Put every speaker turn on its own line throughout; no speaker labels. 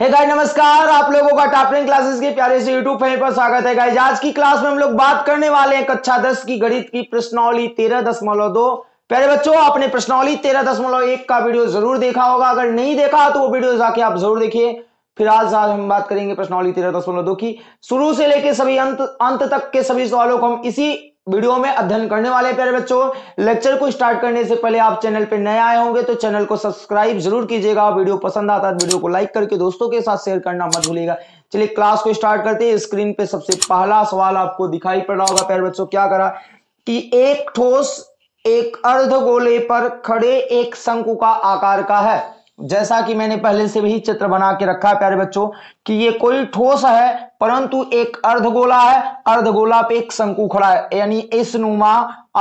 hey guys नमस्कार आप लोगों का टॉपलिंग क्लासेस के प्यारे से यूट्यूब चैनल पर स्वागत है गाइस आज की क्लास में हम लोग बात करने वाले हैं कक्षा दस की गणित की प्रश्नावली तेरह दशमलव दो प्यारे बच्चों आपने प्रश्नावली तेरह दशमलव एक का वीडियो जरूर देखा होगा अगर नहीं देखा तो वो वीडियो जाके आप जरूर देखिए फिर आज आज हम बात करेंगे प्रश्नावली तेरह दशमलव दो की शुरू से लेकर सभी अंत अंत तक के सभी सवालों को हम इसी वीडियो में अध्ययन करने वाले प्यारे बच्चों लेक्चर को स्टार्ट करने से पहले आप चैनल पर नए आए होंगे तो चैनल को सब्सक्राइब जरूर कीजिएगा वीडियो पसंद आता है तो वीडियो को लाइक करके दोस्तों के साथ शेयर करना मत भूलिएगा चलिए क्लास को स्टार्ट करते हैं स्क्रीन पे सबसे पहला सवाल आपको दिखाई पड़ रहा होगा प्यारे बच्चों क्या करा कि एक ठोस एक अर्ध गोले पर खड़े एक शंकु का आकार का है जैसा कि मैंने पहले से भी चित्र बना के रखा है प्यारे बच्चों कि ये कोई ठोस है परंतु एक अर्धगोला है अर्धगोला पे एक शंकु खड़ा है यानी इस नुमा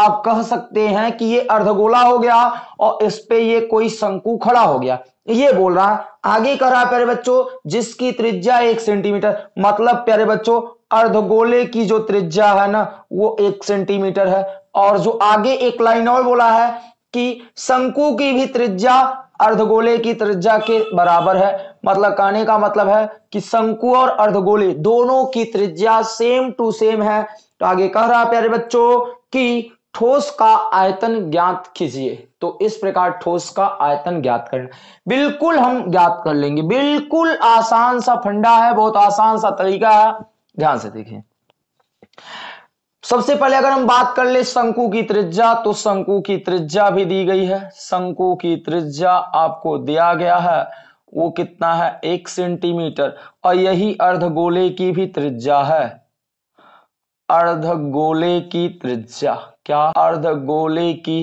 आप कह सकते हैं कि ये अर्धगोला हो गया और इस पे ये कोई शंकु खड़ा हो गया ये बोल रहा है आगे कह रहा है प्यारे बच्चों जिसकी त्रिज्या एक सेंटीमीटर मतलब प्यारे बच्चों अर्धगोले की जो त्रिज्या है ना वो एक सेंटीमीटर है और जो आगे एक लाइन और बोला है कि शंकु की भी त्रिज्या अर्धगोले की त्रिज्या के बराबर है मतलब कहने का मतलब है कि शंकु और अर्धगोले दोनों की त्रिज्या सेम टू सेम है तो आगे कह रहा प्यारे बच्चों कि ठोस का आयतन ज्ञात कीजिए तो इस प्रकार ठोस का आयतन ज्ञात करना बिल्कुल हम ज्ञात कर लेंगे बिल्कुल आसान सा फंडा है बहुत आसान सा तरीका है ध्यान से देखिए सबसे पहले अगर हम बात कर ले शंकु की त्रिज्या तो शंकु की त्रिज्या भी दी गई है शंकु की त्रिज्या आपको दिया गया है वो कितना है एक सेंटीमीटर और यही अर्धगोले की भी त्रिज्या है अर्धगोले की त्रिज्या क्या अर्धगोले की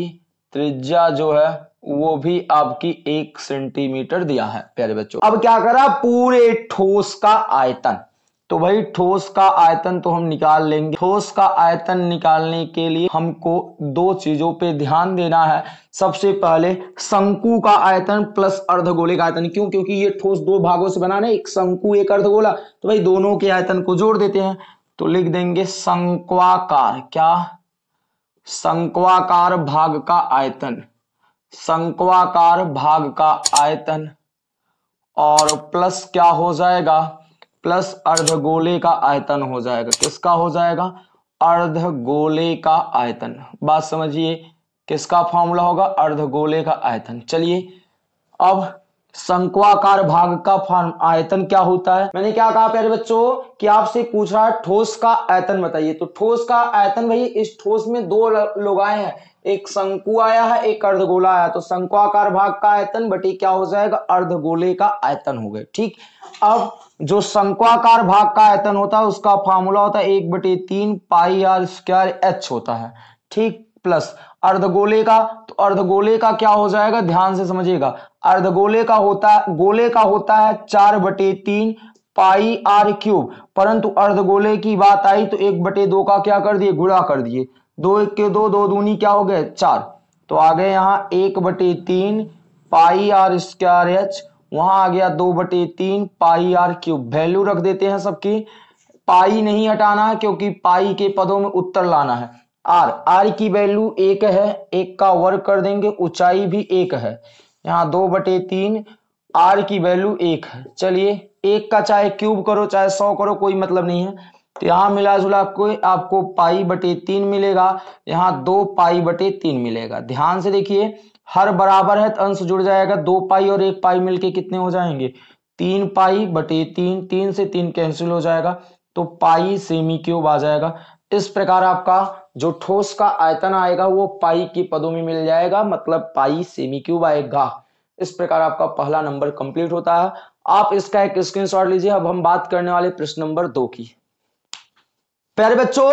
त्रिज्या जो है वो भी आपकी एक सेंटीमीटर दिया है प्यारे बच्चों अब क्या करा पूरे ठोस का आयतन तो भाई ठोस का आयतन तो हम निकाल लेंगे ठोस का आयतन निकालने के लिए हमको दो चीजों पे ध्यान देना है सबसे पहले शंकु का आयतन प्लस अर्धगोले का आयतन क्यों क्योंकि ये ठोस दो भागों से बना ना एक शंकु एक अर्धगोला तो भाई दोनों के आयतन को जोड़ देते हैं तो लिख देंगे शंक्वाकार क्या शंक्वाकार भाग का आयतन शंक्वाकार भाग का आयतन और प्लस क्या हो जाएगा प्लस अर्धगोले का आयतन हो जाएगा किसका हो जाएगा अर्धगोले का आयतन बात समझिए किसका फॉर्मूला होगा अर्धगोले का आयतन चलिए अब शंक्वाकार भाग का फॉर्म आयतन क्या होता है मैंने क्या कहा प्यारे बच्चों कि आपसे पूछ रहा है ठोस का आयतन बताइए तो ठोस का आयतन भाई इस ठोस में दो लोग आए हैं एक शंकु आया है एक अर्धगोला आया तो शंक्वाकार भाग का आयतन बटी क्या हो जाएगा अर्धगोले का आयतन हो गए ठीक अब जो शंक्वाकार भाग का आयतन होता है उसका फार्मूला होता है एक बटे तीन पाई आर स्क्वायर एच होता है ठीक प्लस अर्धगोले का तो अर्धगोले का क्या हो जाएगा ध्यान से समझिएगा अर्धगोले का होता है गोले का होता है चार बटे तीन पाई आर क्यूब परंतु अर्धगोले की बात आई तो एक बटे दो का क्या कर दिए गुणा कर दिए दो एक के दो दो दूनी क्या हो गए चार तो आ गए यहां एक बटे तीन पाई आर स्क्वायर एच वहां आ गया दो बटे तीन पाई आर क्यूब वैल्यू रख देते हैं सबकी पाई नहीं हटाना है क्योंकि पाई के पदों में उत्तर लाना है आर आर की वैल्यू एक है एक का वर्ग कर देंगे ऊंचाई भी एक है यहाँ दो बटे तीन आर की वैल्यू एक है चलिए एक का चाहे क्यूब करो चाहे सौ करो कोई मतलब नहीं है तो यहाँ मिला जुला कोई आपको पाई बटे तीन मिलेगा यहाँ दो पाई बटे तीन मिलेगा ध्यान से देखिए हर बराबर है तो अंश जुड़ जाएगा दो पाई और एक पाई मिलके कितने हो जाएंगे तीन पाई बटे तीन तीन से तीन कैंसिल हो जाएगा तो पाई सेमी क्यूब आ जाएगा इस प्रकार आपका जो ठोस का आयतन आएगा वो पाई के पदों में मिल जाएगा मतलब पाई सेमी क्यूब आएगा इस प्रकार आपका पहला नंबर कंप्लीट होता है आप इसका एक स्क्रीनशॉट लीजिए अब हम बात करने वाले प्रश्न नंबर दो की प्यारे बच्चों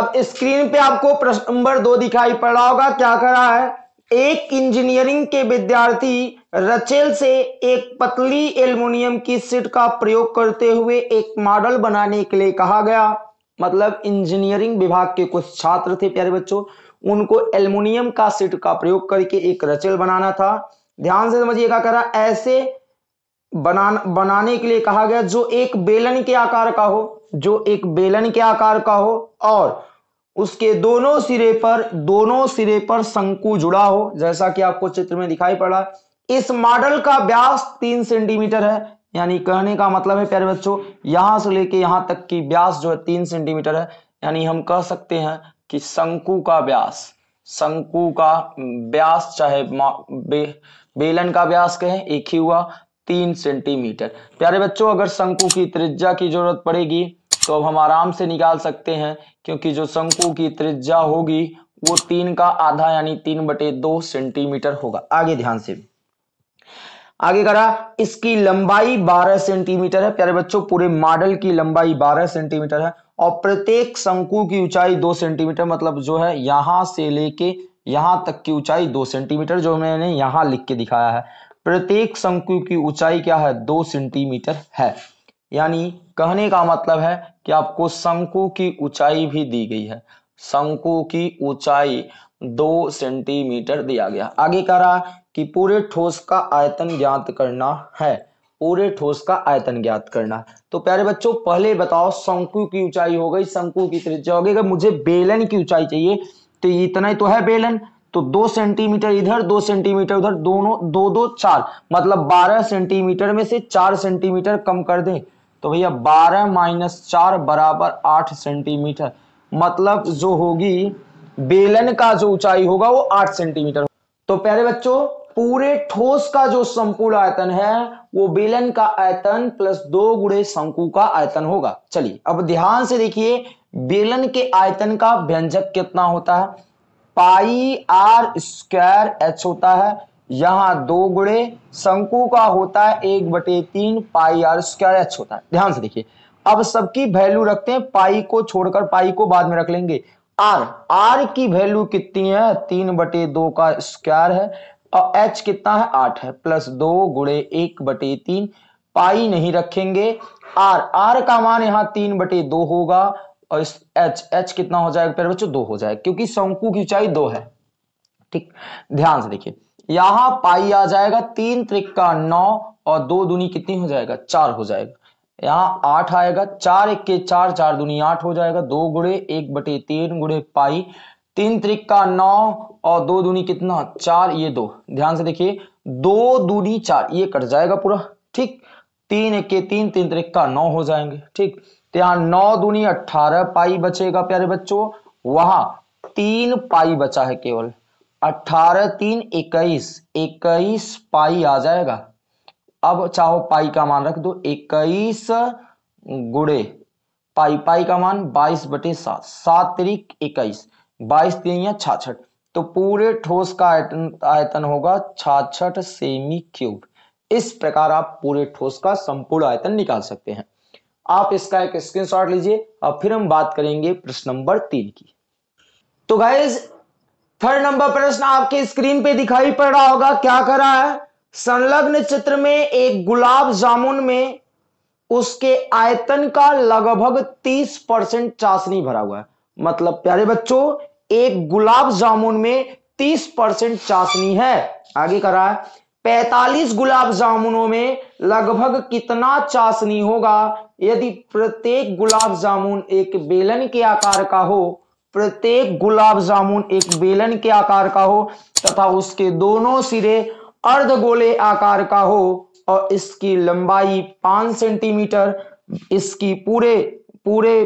अब स्क्रीन पे आपको प्रश्न नंबर दो दिखाई पड़ रहा होगा क्या कर रहा है एक इंजीनियरिंग के विद्यार्थी रचेल से एक पतली एल्युमिनियम की सीट का प्रयोग करते हुए एक मॉडल बनाने के लिए कहा गया मतलब इंजीनियरिंग विभाग के कुछ छात्र थे प्यारे बच्चों उनको एल्युमिनियम का सीट का प्रयोग करके एक रचेल बनाना था ध्यान से समझिए क्या करा ऐसे बना बनाने के लिए कहा गया जो एक बेलन के आकार का हो जो एक बेलन के आकार का हो और उसके दोनों सिरे पर दोनों सिरे पर शंकु जुड़ा हो जैसा कि आपको चित्र में दिखाई पड़ा इस मॉडल का व्यास तीन सेंटीमीटर है यानी कहने का मतलब है प्यारे बच्चों यहां से लेके यहां तक की व्यास जो है तीन सेंटीमीटर है यानी हम कह सकते हैं कि शंकु का व्यास शंकु का व्यास चाहे बे, बेलन का व्यास कहें एक ही हुआ तीन सेंटीमीटर प्यारे बच्चों अगर शंकु की त्रिज्या की जरूरत पड़ेगी तो अब हम आराम से निकाल सकते हैं क्योंकि जो शंकु की त्रिज्या होगी वो तीन का आधा यानी तीन बटे दो सेंटीमीटर होगा आगे ध्यान से आगे करा इसकी लंबाई 12 सेंटीमीटर है प्यारे बच्चों पूरे मॉडल की लंबाई 12 सेंटीमीटर है और प्रत्येक शंकु की ऊंचाई दो सेंटीमीटर मतलब जो है यहां से लेके यहां तक की ऊंचाई दो सेंटीमीटर जो मैंने यहां लिख के दिखाया है प्रत्येक शंकु की ऊंचाई क्या है दो सेंटीमीटर है यानी कहने का मतलब है कि आपको शंकु की ऊंचाई भी दी गई है शंकु की ऊंचाई दो सेंटीमीटर दिया गया आगे कह रहा कि पूरे ठोस का आयतन ज्ञात करना है पूरे ठोस का आयतन ज्ञात करना तो प्यारे बच्चों पहले बताओ शंकु की ऊंचाई हो गई शंकु की त्रिज्या हो गई अगर मुझे बेलन की ऊंचाई चाहिए तो इतना ही तो है बेलन तो दो सेंटीमीटर इधर दो सेंटीमीटर उधर दोनों दो दो चार मतलब बारह सेंटीमीटर में से चार सेंटीमीटर कम कर दें तो भैया बारह माइनस चार बराबर आठ सेंटीमीटर मतलब जो होगी बेलन का जो ऊंचाई होगा वो आठ सेंटीमीटर तो प्यारे बच्चों पूरे ठोस का जो संपूर्ण आयतन है वो बेलन का आयतन प्लस दो गुड़े शंकु का आयतन होगा चलिए अब ध्यान से देखिए बेलन के आयतन का व्यंजक कितना होता है पाई आर स्क्वायर एच होता है यहां दो गुणे शंकु का होता है एक बटे तीन पाई आर स्क्वायर एच होता है ध्यान से देखिए अब सबकी वैल्यू रखते हैं पाई को छोड़कर पाई को बाद में रख लेंगे आर आर की वैल्यू कितनी है तीन बटे दो का स्क्वायर है और एच कितना है आठ है प्लस दो गुणे एक बटे तीन पाई नहीं रखेंगे आर आर का मान यहाँ तीन बटे दो होगा और इस एच एच कितना हो जाएगा प्यारे बच्चों दो हो जाएगा क्योंकि शंकु की ऊंचाई दो है ठीक ध्यान से देखिए यहां पाई आ जाएगा तीन त्रिक्का नौ और दो दूनी कितनी हो जाएगा चार हो जाएगा यहाँ आठ आएगा चार एक के चार चार दूनी आठ हो जाएगा दो गुड़े एक बटे तीन गुड़े पाई तीन त्रिक्का नौ और दो दूनी कितना चार ये दो ध्यान से देखिए दो दूनी चार ये कट जाएगा पूरा ठीक तीन एक के तीन तीन त्रिक्का नौ हो जाएंगे ठीक तो यहाँ नौ दूनी अट्ठारह पाई बचेगा प्यारे बच्चों वहां तीन पाई बचा है केवल अट्ठारह तीन इक्कीस इक्कीस पाई आ जाएगा अब चाहो पाई का मान रख दो इक्कीस गुड़े पाई पाई का मान बाईस बटे सात सात तरीक इक्कीस बाईस तीन या छाछठ तो पूरे ठोस का आयतन आयतन होगा छाछठ सेमी क्यूब इस प्रकार आप पूरे ठोस का संपूर्ण आयतन निकाल सकते हैं आप इसका एक स्क्रीनशॉट लीजिए और फिर हम बात करेंगे प्रश्न नंबर तीन की तो गाइज थर्ड नंबर प्रश्न आपके स्क्रीन पे दिखाई पड़ रहा होगा क्या करा है संलग्न चित्र में एक गुलाब जामुन में उसके आयतन का लगभग 30 परसेंट चाशनी भरा हुआ है मतलब प्यारे बच्चों एक गुलाब जामुन में 30 परसेंट चाशनी है आगे करा है पैतालीस गुलाब जामुनों में लगभग कितना चाशनी होगा यदि प्रत्येक गुलाब जामुन एक बेलन के आकार का हो प्रत्येक गुलाब जामुन एक बेलन के आकार का हो तथा उसके दोनों सिरे अर्ध गोले आकार का हो और इसकी लंबाई पांच सेंटीमीटर इसकी पूरे पूरे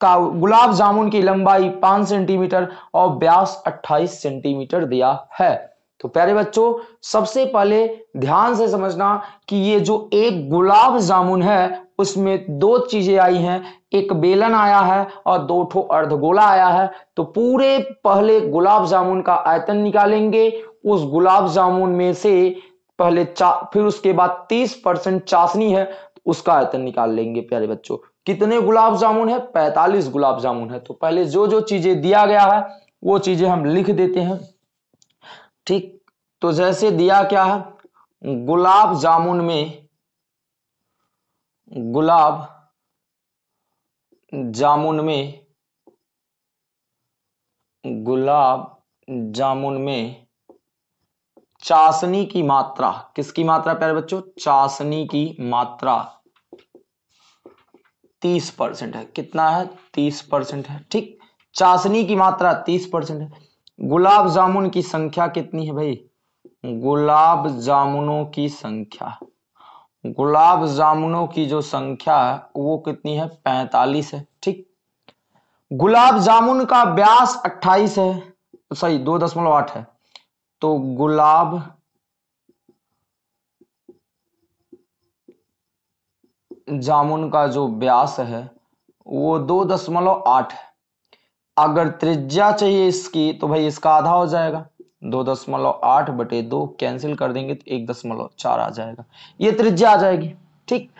का गुलाब जामुन की लंबाई पांच सेंटीमीटर और व्यास अट्ठाईस सेंटीमीटर दिया है तो प्यारे बच्चों सबसे पहले ध्यान से समझना कि ये जो एक गुलाब जामुन है उसमें दो चीजें आई हैं एक बेलन आया है और दो ठो अर्धगोला आया है तो पूरे पहले गुलाब जामुन का आयतन निकालेंगे उस गुलाब जामुन में से पहले चा फिर उसके बाद तीस परसेंट चाशनी है तो उसका आयतन निकाल लेंगे प्यारे बच्चों कितने गुलाब जामुन है पैतालीस गुलाब जामुन है तो पहले जो जो चीजें दिया गया है वो चीजें हम लिख देते हैं ठीक तो जैसे दिया क्या है गुलाब जामुन में गुलाब जामुन में गुलाब जामुन में चाशनी की मात्रा किसकी मात्रा प्यारे बच्चों चाशनी की मात्रा तीस परसेंट है कितना है तीस परसेंट है ठीक चाशनी की मात्रा तीस परसेंट है गुलाब जामुन की संख्या कितनी है भाई गुलाब जामुनों की संख्या गुलाब जामुनों की जो संख्या है वो कितनी है पैंतालीस है ठीक गुलाब जामुन का व्यास अट्ठाईस है सही दो दशमलव आठ है तो गुलाब जामुन का जो व्यास है वो दो दशमलव आठ है अगर त्रिज्या चाहिए इसकी तो भाई इसका आधा हो जाएगा दो दशमलव आठ बटे दो कैंसिल कर देंगे तो एक दशमलव चार आ जाएगा ये त्रिज्या आ जाएगी ठीक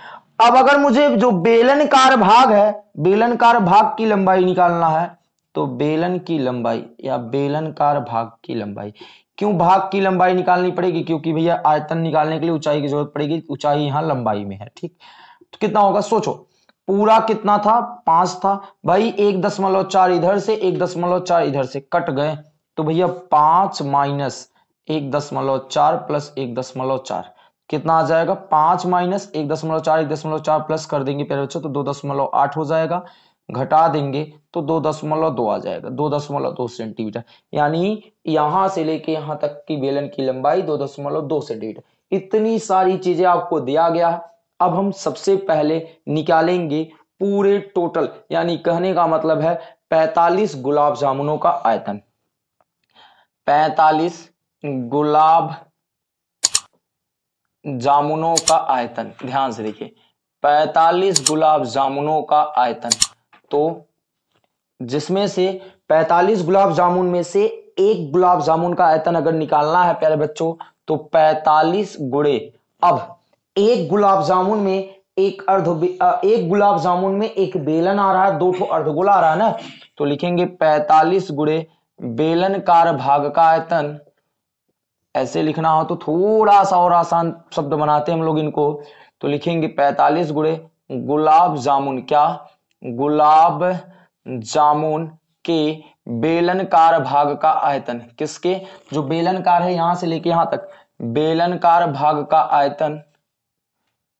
अब अगर मुझे जो बेलनकार भाग है बेलनकार भाग की लंबाई निकालना है तो बेलन की लंबाई या बेलनकार भाग की लंबाई क्यों भाग की लंबाई निकालनी पड़ेगी क्योंकि भैया आयतन निकालने के लिए ऊंचाई की जरूरत पड़ेगी ऊंचाई यहां लंबाई में है ठीक तो कितना होगा सोचो पूरा कितना था पांच था भाई एक दशमलव चार इधर से एक दशमलव चार इधर से कट गए तो भैया पांच माइनस एक दशमलव चार प्लस एक दशमलव चार कितना आ जाएगा पांच माइनस एक दशमलव चार एक दशमलव चार प्लस कर देंगे प्यारे बच्चों तो दो दशमलव आठ हो जाएगा घटा देंगे तो दो दशमलव दो आ जाएगा दो दशमलव दो सेंटीमीटर यानी यहां से लेके यहां तक की बेलन की लंबाई दो दशमलव दो सेंटीमीटर इतनी सारी चीजें आपको दिया गया है अब हम सबसे पहले निकालेंगे पूरे टोटल यानी कहने का मतलब है 45 गुलाब जामुनों का आयतन 45 गुलाब जामुनों का आयतन ध्यान से देखिए 45 गुलाब जामुनों का आयतन तो जिसमें से 45 गुलाब जामुन में से एक गुलाब जामुन का आयतन अगर निकालना है प्यारे बच्चों तो 45 गुड़े अब एक गुलाब जामुन में एक अर्ध एक गुलाब जामुन में एक बेलन आ रहा है दो ठो अर्धगोला आ रहा है ना तो लिखेंगे पैतालीस गुड़े बेलन कार भाग का आयतन ऐसे लिखना हो तो थोड़ा सा और आसान शब्द बनाते हैं हम लोग इनको तो लिखेंगे पैतालीस गुड़े गुलाब जामुन क्या गुलाब जामुन के बेलनकार भाग का आयतन किसके जो बेलनकार है यहां से लेके यहां तक बेलनकार भाग का आयतन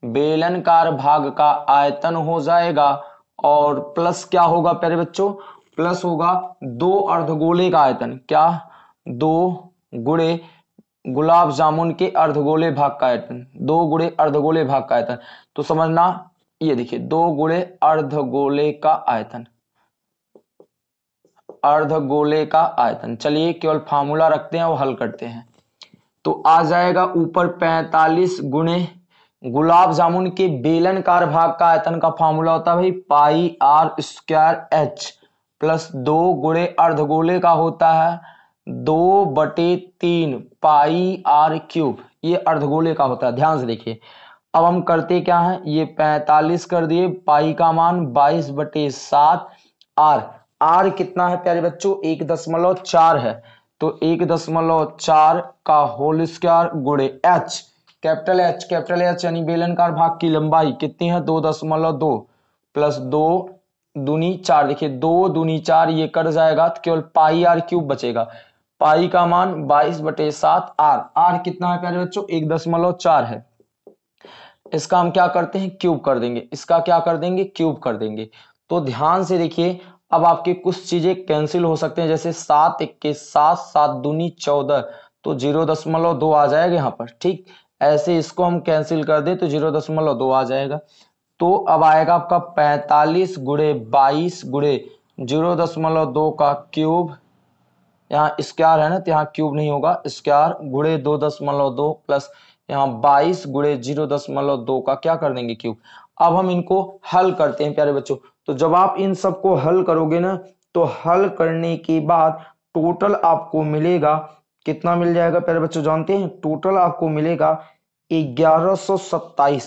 बेलनकार भाग का आयतन हो जाएगा और प्लस क्या होगा प्यारे बच्चों प्लस होगा दो अर्धगोले का आयतन क्या दो गुड़े गुलाब जामुन के अर्धगोले भाग का आयतन दो गुड़े अर्धगोले भाग का आयतन तो समझना ये देखिए दो गुड़े अर्धगोले का आयतन अर्धगोले का आयतन चलिए केवल फार्मूला रखते हैं और हल करते हैं तो आ जाएगा ऊपर पैतालीस गुणे गुलाब जामुन के बेलनकार भाग का आयतन का फॉर्मूला होता है भाई pi r square h plus दो गुणे अर्धगोले का होता है दो बटे तीन पाई आर क्यूब ये अर्धगोले का होता है ध्यान से देखिए अब हम करते क्या है ये पैंतालीस कर दिए पाई का मान बाईस बटे सात आर आर कितना है प्यारे बच्चों एक दशमलव चार है तो एक दशमलव चार का होल स्क्वायर गुणे h capital H capital H यानी बेलनकार भाग की लंबाई कितनी है दो दशमलव दो प्लस दो दूनी चार देखिए दो दूनी चार ये कट जाएगा तो केवल पाई आर क्यूब बचेगा पाई का मान बाईस बटे सात आर आर कितना है प्यारे बच्चों एक दशमलव चार है इसका हम क्या करते हैं क्यूब कर देंगे इसका क्या कर देंगे क्यूब कर देंगे तो ध्यान से देखिए अब आपके कुछ चीजें कैंसिल हो सकते हैं जैसे सात इक्कीस सात सात दूनी चौदह तो जीरो दशमलव दो आ जाएगा यहाँ पर ठीक ऐसे इसको हम कैंसिल कर दे तो जीरो दशमलव दो आ जाएगा तो अब आएगा आपका पैंतालीस गुड़े बाईस गुड़े जीरो दशमलव दो का क्यूब यहाँ स्क्वायर है ना तो यहाँ क्यूब नहीं होगा स्क्वायर गुड़े दो दशमलव दो प्लस यहाँ बाईस गुड़े जीरो दशमलव दो का क्या कर देंगे क्यूब अब हम इनको हल करते हैं प्यारे बच्चों तो जब आप इन सबको हल करोगे ना तो हल करने के बाद टोटल आपको मिलेगा कितना मिल जाएगा प्यारे बच्चों जानते हैं टोटल आपको मिलेगा ग्यारह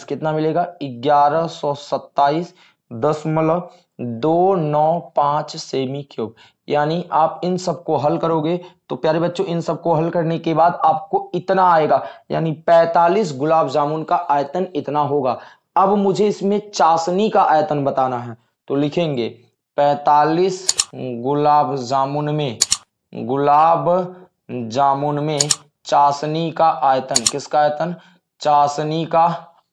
कितना मिलेगा ग्यारह दो नौ पांच सेमी क्यूब यानी आप इन सबको हल करोगे तो प्यारे बच्चों इन सबको हल करने के बाद आपको इतना आएगा यानी 45 गुलाब जामुन का आयतन इतना होगा अब मुझे इसमें चाशनी का आयतन बताना है तो लिखेंगे 45 गुलाब जामुन में गुलाब जामुन में चाशनी का आयतन किसका आयतन चाशनी का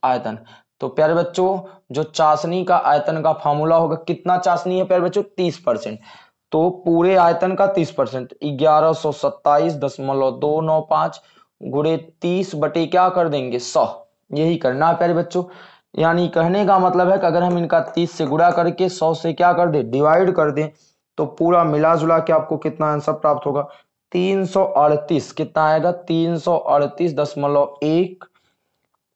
आयतन तो प्यारे बच्चों जो चाशनी का आयतन का फॉर्मूला होगा कितना चाशनी है प्यारे बच्चों तीस परसेंट तो पूरे आयतन का तीस परसेंट ग्यारह सौ सत्ताईस दशमलव दो नौ पांच गुड़े तीस बटे क्या कर देंगे सौ यही करना है प्यारे बच्चों यानी कहने का मतलब है कि अगर हम इनका तीस से गुड़ा करके सौ से क्या कर दे डिवाइड कर दे तो पूरा मिला जुला के आपको कितना आंसर प्राप्त होगा तीन सौ अड़तीस कितना आएगा तीन सौ अड़तीस दशमलव एक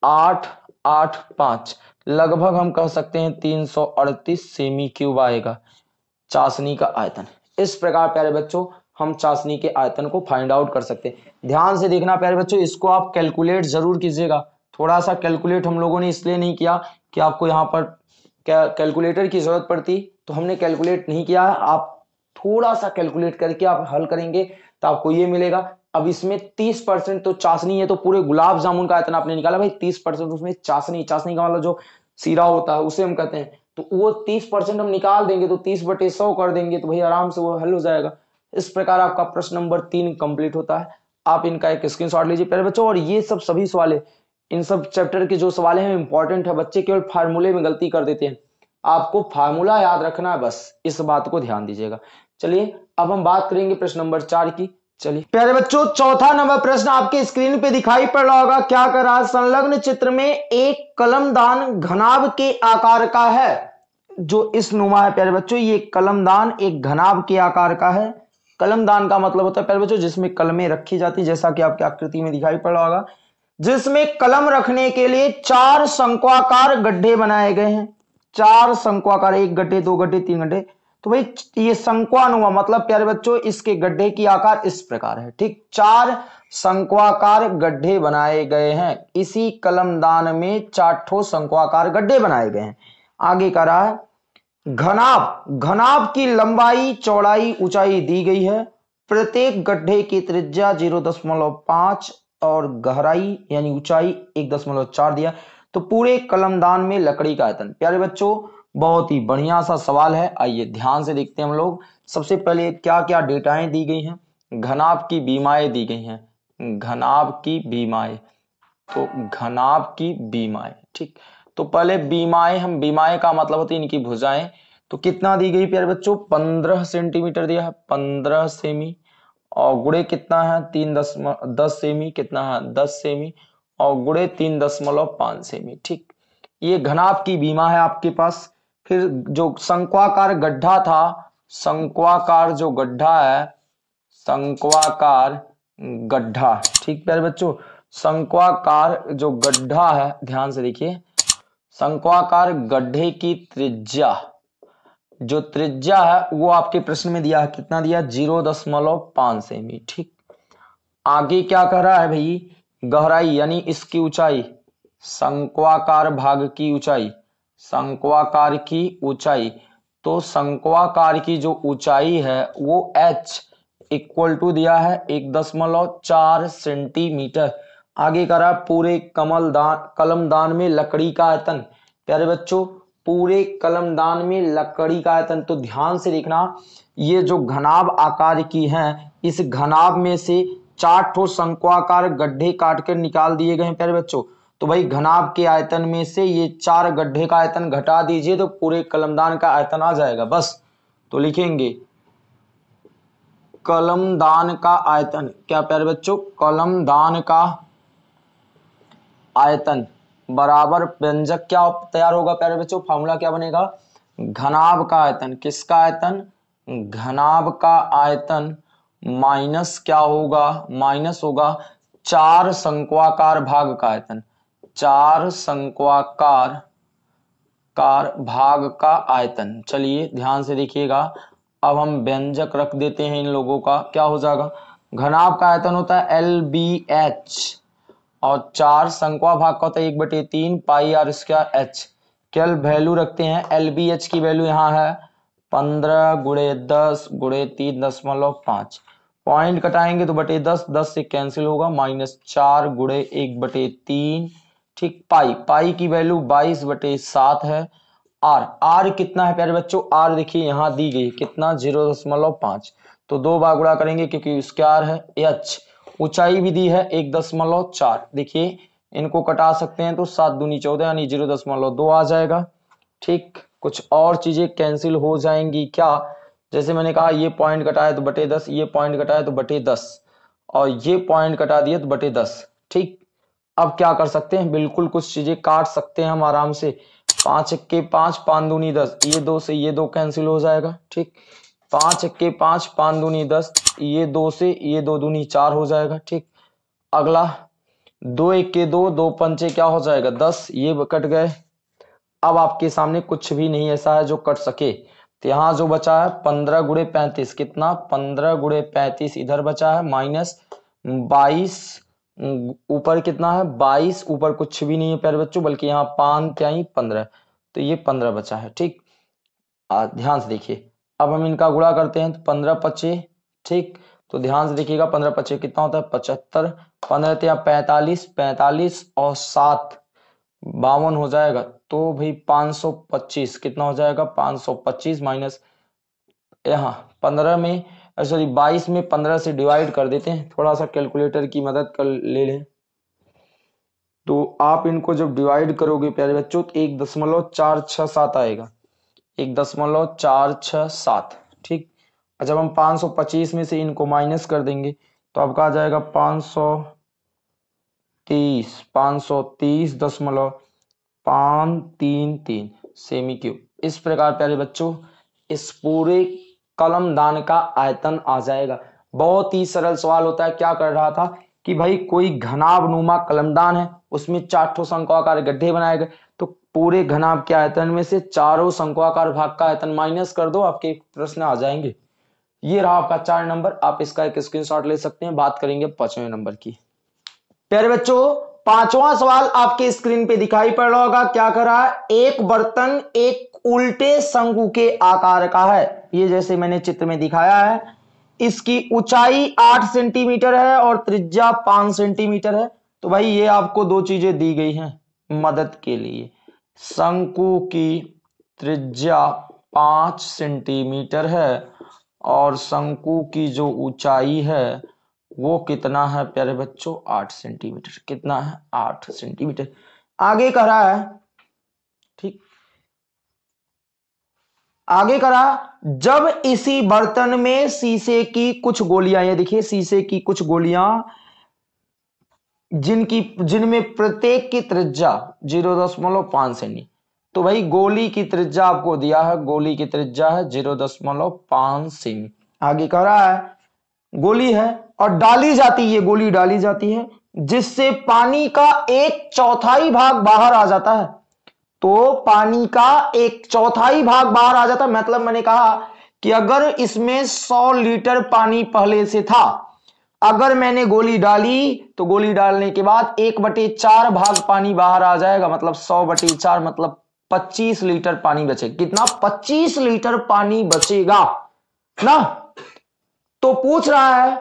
आठ आठ पांच लगभग हम कह सकते हैं तीन सौ अड़तीस सेमी क्यूब आएगा चाशनी का आयतन इस प्रकार प्यारे बच्चों हम चाशनी के आयतन को फाइंड आउट कर सकते हैं ध्यान से देखना प्यारे बच्चों इसको आप कैलकुलेट जरूर कीजिएगा थोड़ा सा कैलकुलेट हम लोगों ने इसलिए नहीं किया कि आपको यहाँ पर कैलकुलेटर की ज़रूरत पड़ती तो हमने कैलकुलेट नहीं किया आप थोड़ा सा कैलकुलेट करके आप हल करेंगे तो आपको ये मिलेगा अब इसमें तीस परसेंट तो चाशनी है तो पूरे गुलाब जामुन का इतना आपने निकाला भाई तीस परसेंट उसमें चाशनी चाशनी का मतलब जो सीरा होता है उसे हम कहते हैं तो वो तीस परसेंट हम निकाल देंगे तो तीस बटे सौ कर देंगे तो भाई आराम से वो हल हो जाएगा इस प्रकार आपका प्रश्न नंबर तीन कंप्लीट होता है आप इनका एक स्क्रीनशॉट लीजिए प्यारे बच्चों और ये सब सभी सवाल इन सब चैप्टर के जो सवाल हैं इंपॉर्टेंट है बच्चे केवल फार्मूले में गलती कर देते हैं आपको फार्मूला याद रखना है बस इस बात को ध्यान दीजिएगा चलिए अब हम बात करेंगे प्रश्न नंबर चार की चलिए प्यारे बच्चों चौथा नंबर प्रश्न आपके स्क्रीन पे दिखाई पड़ रहा होगा क्या कर रहा है संलग्न चित्र में एक कलमदान घनाभ के आकार का है जो इस नुमा है प्यारे बच्चों ये कलमदान एक घनाभ के आकार का है कलमदान का मतलब होता है प्यारे बच्चों जिसमें कलमें रखी जाती है जैसा कि आपकी आकृति में दिखाई पड़ रहा होगा जिसमें कलम रखने के लिए चार संकुआकार गड्ढे बनाए गए हैं चार संकुआकार एक गड्ढे दो गड्ढे तीन गड्ढे तो भाई ये हुआ मतलब प्यारे बच्चों इसके गड्ढे की आकार इस प्रकार है ठीक चार शंक्वाकार गड्ढे बनाए गए हैं इसी कलमदान में चार ठो गड्ढे बनाए गए हैं आगे का रहा है घनाब घनाब की लंबाई चौड़ाई ऊंचाई दी गई है प्रत्येक गड्ढे की त्रिज्या जीरो दशमलव पांच और गहराई यानी ऊंचाई एक दशमलव चार दिया तो पूरे कलमदान में लकड़ी का आयतन प्यारे बच्चों बहुत ही बढ़िया सा सवाल है आइए ध्यान से देखते हैं हम लोग सबसे पहले क्या क्या डेटाएं दी गई हैं घनाभ की बीमाएं दी गई हैं घनाभ की बीमाएं तो घनाभ की बीमाएं ठीक तो पहले बीमाएं हम बीमाएं का मतलब होती है इनकी भुजाएं तो कितना दी गई प्यारे बच्चों पंद्रह सेंटीमीटर दिया है पंद्रह सेमी और गुड़े कितना है तीन दस दस सेमी कितना है दस सेमी और गुड़े तीन दशमलव पांच सेमी ठीक ये घनाभ की बीमा है आपके पास फिर जो संक्वाकार गड्ढा था संक्वाकार जो गड्ढा है संक्वाकार गड्ढा ठीक प्यारे बच्चों संक्वाकार जो गड्ढा है ध्यान से देखिए संक्वाकार गड्ढे की त्रिज्या जो त्रिज्या है वो आपके प्रश्न में दिया है कितना दिया जीरो दशमलव पांच सेमी ठीक आगे क्या कह रहा है भाई गहराई यानी इसकी ऊंचाई संक्वाकार भाग की ऊंचाई शंक्वाकार की ऊंचाई तो शंक्वाकार की जो ऊंचाई है वो h इक्वल टू दिया है एक दशमलव चार सेंटीमीटर आगे करा पूरे कमल दान कलमदान में लकड़ी का आयतन प्यारे बच्चों पूरे कलमदान में लकड़ी का आयतन तो ध्यान से देखना ये जो घनाभ आकार की है इस घनाभ में से चार ठो शंकुआकार गड्ढे काट कर निकाल दिए गए हैं प्यारे बच्चों तो भाई घनाभ के आयतन में से ये चार गड्ढे का आयतन घटा दीजिए तो पूरे कलमदान का आयतन आ जाएगा बस तो लिखेंगे कलमदान का आयतन क्या प्यारे बच्चों कलमदान का आयतन बराबर व्यंजक क्या तैयार होगा प्यारे बच्चों फॉर्मूला क्या बनेगा घनाभ का आयतन किसका आयतन घनाभ का आयतन माइनस क्या होगा माइनस होगा चार संकवाकार भाग का आयतन चार संकवाकार कार भाग का आयतन चलिए ध्यान से देखिएगा अब हम व्यंजक रख देते हैं इन लोगों का क्या हो जाएगा घनाब का आयतन होता है एल बी एच और चार संकवा भाग का होता है एक बटे तीन पाई आर स्क्वायर एच क्या वैल्यू रखते हैं एल बी एच की वैल्यू यहाँ है पंद्रह गुड़े दस गुड़े तीन दशमलव पांच पॉइंट कटाएंगे तो बटे दस दस से कैंसिल होगा माइनस चार गुड़े एक बटे तीन ठीक पाई पाई की वैल्यू बाईस बटे सात है आर आर कितना है प्यारे बच्चों आर देखिए यहाँ दी गई कितना जीरो दशमलव पांच तो दो बार गुणा करेंगे क्योंकि उसके आर है एच ऊंचाई भी दी है एक दशमलव चार देखिए इनको कटा सकते हैं तो सात दूनी चौदह यानी जीरो दशमलव दो आ जाएगा ठीक कुछ और चीजें कैंसिल हो जाएंगी क्या जैसे मैंने कहा ये पॉइंट कटाया तो बटे दस ये पॉइंट कटाया तो बटे दस और ये पॉइंट कटा दिया तो बटे दस ठीक अब क्या कर सकते हैं बिल्कुल कुछ चीजें काट सकते हैं हम आराम से पांच इक्के पांच पान दूनी दस ये दो से ये दो कैंसिल हो जाएगा ठीक पांच इक्के पांच पान दूनी दस ये दो से ये दो दूनी चार हो जाएगा ठीक अगला दो इक्के दो दो पंचे क्या हो जाएगा दस ये कट गए अब आपके सामने कुछ भी नहीं ऐसा है जो कट सके तो यहाँ जो बचा है पंद्रह गुड़े पैंतीस कितना पंद्रह गुड़े पैंतीस इधर बचा है माइनस बाईस ऊपर कितना है बाईस ऊपर कुछ भी नहीं है प्यारे बच्चों बल्कि यहाँ पांच क्या ही पंद्रह तो ये पंद्रह बचा है ठीक ध्यान से देखिए अब हम इनका गुणा करते हैं तो पंद्रह पचे ठीक तो ध्यान से देखिएगा पंद्रह पचे कितना होता है पचहत्तर पंद्रह या पैंतालीस पैंतालीस और सात बावन हो जाएगा तो भाई पाँच सौ पच्चीस कितना हो जाएगा पाँच सौ पच्चीस माइनस यहाँ पंद्रह में सॉरी अच्छा बाईस में पंद्रह से डिवाइड कर देते हैं थोड़ा सा कैलकुलेटर की मदद कर ले लें तो आप इनको जब डिवाइड करोगे प्यारे बच्चों तो एक दशमलव चार छः सात आएगा एक दशमलव चार छ सात ठीक अच्छा, जब हम पाँच सौ पच्चीस में से इनको माइनस कर देंगे तो आपका आ जाएगा पाँच सौ तीस पाँच सौ तीस दशमलव पाँच तीन तीन सेमी क्यूब इस प्रकार प्यारे बच्चों इस पूरे कलम दान का आयतन आ जाएगा बहुत ही सरल सवाल होता है क्या कर रहा था कि भाई कोई घनाब नुमा कलमदान है उसमें चार ठो शंकुआकार गड्ढे बनाए गए तो पूरे घनाब के आयतन में से चारों शंकुआकार भाग का आयतन माइनस कर दो आपके प्रश्न आ जाएंगे ये रहा आपका चार नंबर आप इसका एक स्क्रीनशॉट ले सकते हैं बात करेंगे पांचवें नंबर की प्यारे बच्चों पांचवा सवाल आपके स्क्रीन पे दिखाई पड़ रहा होगा क्या कर रहा है एक बर्तन एक उल्टे शंकु के आकार का है ये जैसे मैंने चित्र में दिखाया है इसकी ऊंचाई आठ सेंटीमीटर है और त्रिज्या पांच सेंटीमीटर है तो भाई ये आपको दो चीजें दी गई हैं मदद के लिए शंकु की त्रिज्या पांच सेंटीमीटर है और शंकु की जो ऊंचाई है वो कितना है प्यारे बच्चों आठ सेंटीमीटर कितना है आठ सेंटीमीटर आगे कह रहा है आगे करा जब इसी बर्तन में शीशे की कुछ गोलियां ये देखिए शीशे की कुछ गोलियां जिनकी जिनमें प्रत्येक की त्रिज्या जीरो दशमलव पांच सेमी तो भाई गोली की त्रिज्या आपको दिया है गोली की त्रिज्या है जीरो दशमलव पांच सेमी आगे कह रहा है गोली है और डाली जाती है गोली डाली जाती है जिससे पानी का एक चौथाई भाग बाहर आ जाता है तो पानी का एक चौथाई भाग बाहर आ जाता मतलब मैंने कहा कि अगर इसमें 100 लीटर पानी पहले से था अगर मैंने गोली डाली तो गोली डालने के बाद एक बटे चार भाग पानी बाहर आ जाएगा मतलब सौ बटे चार मतलब पच्चीस लीटर पानी बचे कितना पच्चीस लीटर पानी बचेगा ना तो पूछ रहा है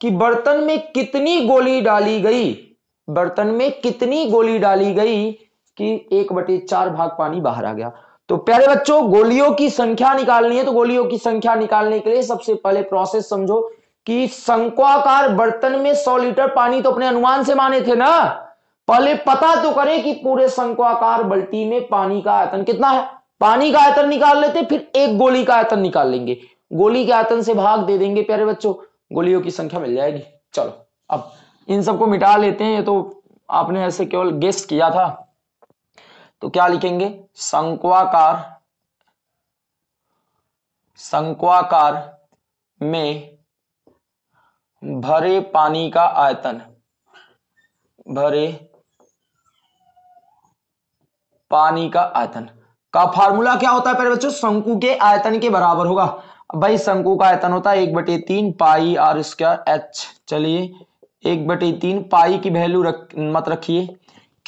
कि बर्तन में कितनी गोली डाली गई बर्तन में कितनी गोली डाली गई कि एक बटे चार भाग पानी बाहर आ गया तो प्यारे बच्चों गोलियों की संख्या निकालनी है तो गोलियों की संख्या निकालने के लिए सबसे पहले प्रोसेस समझो कि संख्वाकार बर्तन में 100 लीटर पानी तो अपने अनुमान से माने थे ना पहले पता तो करें कि पूरे संख्वाकार बल्टी में पानी का आयतन कितना है पानी का आयतन निकाल लेते फिर एक गोली का आयतन निकाल लेंगे गोली के आयतन से भाग दे देंगे प्यारे बच्चों गोलियों की संख्या मिल जाएगी चलो अब इन सबको मिटा लेते हैं ये तो आपने ऐसे केवल गेस्ट किया था तो क्या लिखेंगे संक्वाकार संक्वाकार में भरे पानी का आयतन भरे पानी का आयतन का फार्मूला क्या होता है पहले बच्चों शंकु के आयतन के बराबर होगा भाई शंकु का आयतन होता है एक बटे तीन पाई आर स्क्वायर एच चलिए एक बटे तीन पाई की वैल्यू रख मत रखिए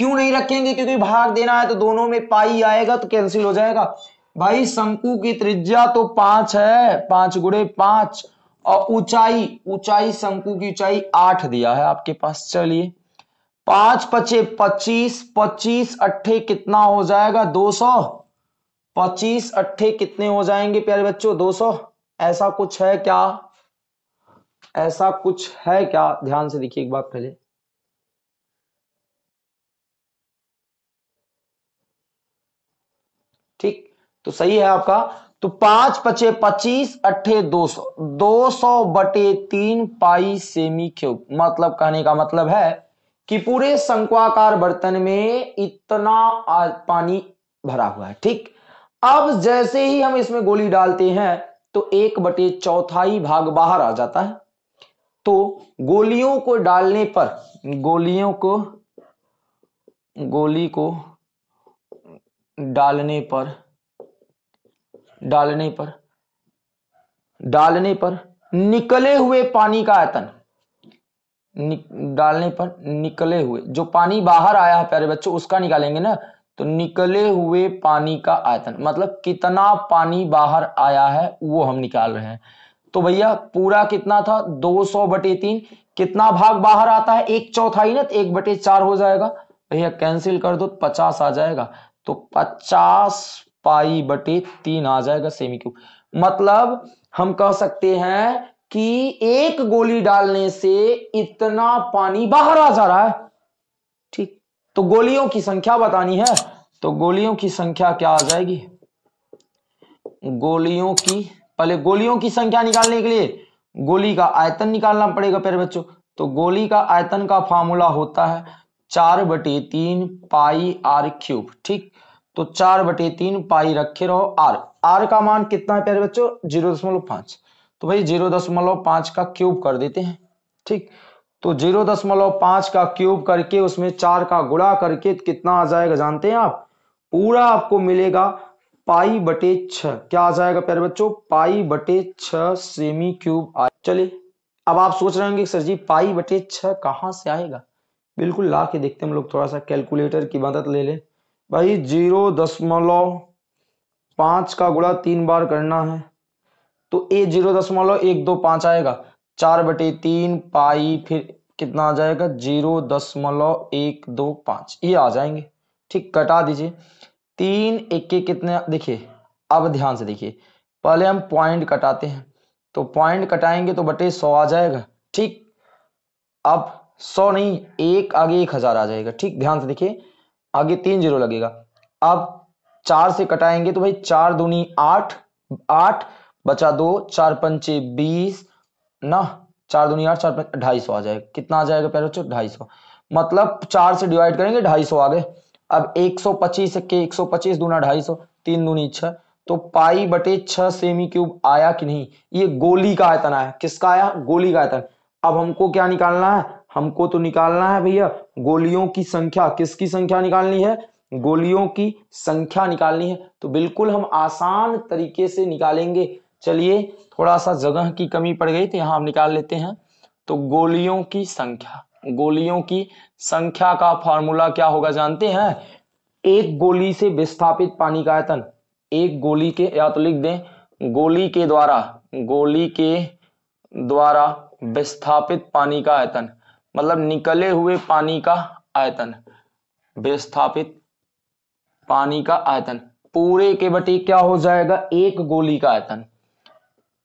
क्यों नहीं रखेंगे क्योंकि भाग देना है तो दोनों में पाई आएगा तो कैंसिल हो जाएगा भाई शंकु की त्रिज्या तो पांच है पांच गुड़े पांच और ऊंचाई ऊंचाई शंकु की ऊंचाई आठ दिया है आपके पास चलिए पांच पचे पच्चीस पच्चीस अट्ठे कितना हो जाएगा दो सौ पच्चीस अट्ठे कितने हो जाएंगे प्यारे बच्चों दो सौ ऐसा कुछ है क्या ऐसा कुछ है क्या ध्यान से देखिए एक बात पहले ठीक तो सही है आपका तो पांच पचे पच्चीस अट्ठे दो सौ दो सौ बटे तीन पाई सेमी क्यूब मतलब कहने का मतलब है कि पूरे शंकुआकार बर्तन में इतना पानी भरा हुआ है ठीक अब जैसे ही हम इसमें गोली डालते हैं तो एक बटे चौथाई भाग बाहर आ जाता है तो गोलियों को डालने पर गोलियों को गोली को डालने पर डालने पर डालने पर निकले हुए पानी का आयतन नि, डालने पर निकले हुए जो पानी बाहर आया है प्यारे बच्चों उसका निकालेंगे ना तो निकले हुए पानी का आयतन मतलब कितना पानी बाहर आया है वो हम निकाल रहे हैं तो भैया पूरा कितना था 200 सौ बटे तीन कितना भाग बाहर आता है एक चौथाई ना तो एक बटे चार हो जाएगा भैया कैंसिल कर दो पचास आ जाएगा तो पचास पाई बटे तीन आ जाएगा सेमी क्यूब मतलब हम कह सकते हैं कि एक गोली डालने से इतना पानी बाहर आ जा रहा है ठीक तो गोलियों की संख्या बतानी है तो गोलियों की संख्या क्या आ जाएगी गोलियों की पहले गोलियों की संख्या निकालने के लिए गोली का आयतन निकालना पड़ेगा प्यारे बच्चों तो गोली का आयतन का फॉर्मूला होता है चार बटे तीन पाई आर क्यूब ठीक तो चार बटे तीन पाई रखे रहो आर आर का मान कितना है प्यारे बच्चों जीरो दशमलव पांच तो भाई जीरो दशमलव पांच का क्यूब कर देते हैं ठीक तो जीरो दशमलव पांच का क्यूब करके उसमें चार का गुणा करके कितना आ जाएगा जानते हैं आप पूरा आपको मिलेगा पाई बटे छ क्या आ जाएगा प्यारे बच्चों पाई बटे छ सेमी क्यूब आ चलिए अब आप सोच रहे होंगे सर जी पाई बटे छ कहां से आएगा बिल्कुल ला के देखते हम लोग थोड़ा सा कैलकुलेटर की मदद ले लें भाई जीरो दशमलव पाँच का गुड़ा तीन बार करना है तो ए जीरो दशमलव एक दो पाँच आएगा चार बटे तीन पाई फिर कितना आ जाएगा जीरो दशमलव एक दो पाँच ये आ जाएंगे ठीक कटा दीजिए तीन एक के कितने देखिए अब ध्यान से देखिए पहले हम पॉइंट कटाते हैं तो पॉइंट कटाएंगे तो बटे सौ आ जाएगा ठीक अब सौ नहीं एक आगे एक हजार आ जाएगा ठीक ध्यान से देखिए आगे तीन जीरो लगेगा अब चार से कटाएंगे तो भाई चार दूनी आठ आठ बचा दो चार पंचे बीस ना चार दूनी आठ चार ढाई सौ आ जाएगा कितना आ जाएगा पहले बच्चों ढाई सौ मतलब चार से डिवाइड करेंगे ढाई सौ आ गए अब एक सौ पच्चीस के एक सौ पच्चीस दूना ढाई सौ तीन दूनी छह तो पाई बटे छह सेमी क्यूब आया कि नहीं ये गोली का आयतन आया किसका आया गोली का आयतन अब हमको क्या निकालना है हमको तो निकालना है भैया गोलियों की संख्या किसकी संख्या निकालनी है गोलियों की संख्या निकालनी है तो बिल्कुल हम आसान तरीके से निकालेंगे चलिए थोड़ा सा जगह की कमी पड़ गई तो यहाँ हम निकाल लेते हैं तो गोलियों की संख्या गोलियों की संख्या का फॉर्मूला क्या होगा जानते हैं एक गोली से विस्थापित पानी का आयतन एक गोली के या तो लिख दें गोली के द्वारा गोली के द्वारा विस्थापित पानी का आयतन मतलब निकले हुए पानी का आयतन विस्थापित पानी का आयतन पूरे के बटे क्या हो जाएगा एक गोली का आयतन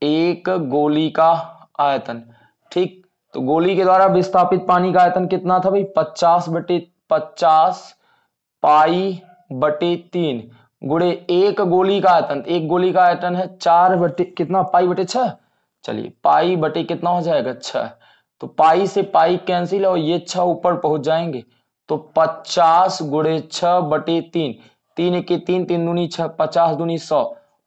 एक गोली का आयतन ठीक तो गोली के द्वारा विस्थापित पानी का आयतन कितना था भाई पचास बटे पचास पाई बटे तीन गुड़े एक गोली का आयतन एक गोली का आयतन है चार बटे कितना पाई बटे छ चलिए पाई बटे कितना हो जाएगा छह तो पाई से पाई कैंसिल और ये छह ऊपर पहुंच जाएंगे तो पचास गुड़े छह बटे तीन तीन एक तीन तीन दूनी छह पचास दूनी सौ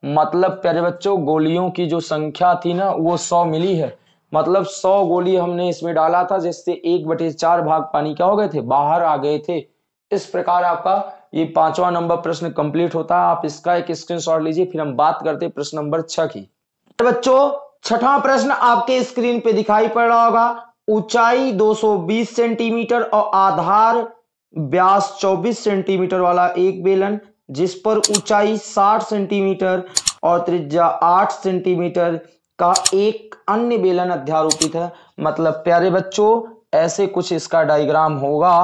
मतलब प्यारे बच्चों गोलियों की जो संख्या थी ना वो सौ मिली है मतलब सौ गोली हमने इसमें डाला था जिससे एक बटे चार भाग पानी क्या हो गए थे बाहर आ गए थे इस प्रकार आपका ये पांचवा नंबर प्रश्न कंप्लीट होता है आप इसका एक स्क्रीनशॉट लीजिए फिर हम बात करते प्रश्न नंबर छह की बच्चों छठा प्रश्न आपके स्क्रीन पे दिखाई पड़ रहा होगा ऊंचाई 220 सेंटीमीटर और आधार व्यास 24 सेंटीमीटर वाला एक बेलन जिस पर ऊंचाई 60 सेंटीमीटर और त्रिज्या 8 सेंटीमीटर का एक अन्य बेलन अध्यारोपित है मतलब प्यारे बच्चों ऐसे कुछ इसका डायग्राम होगा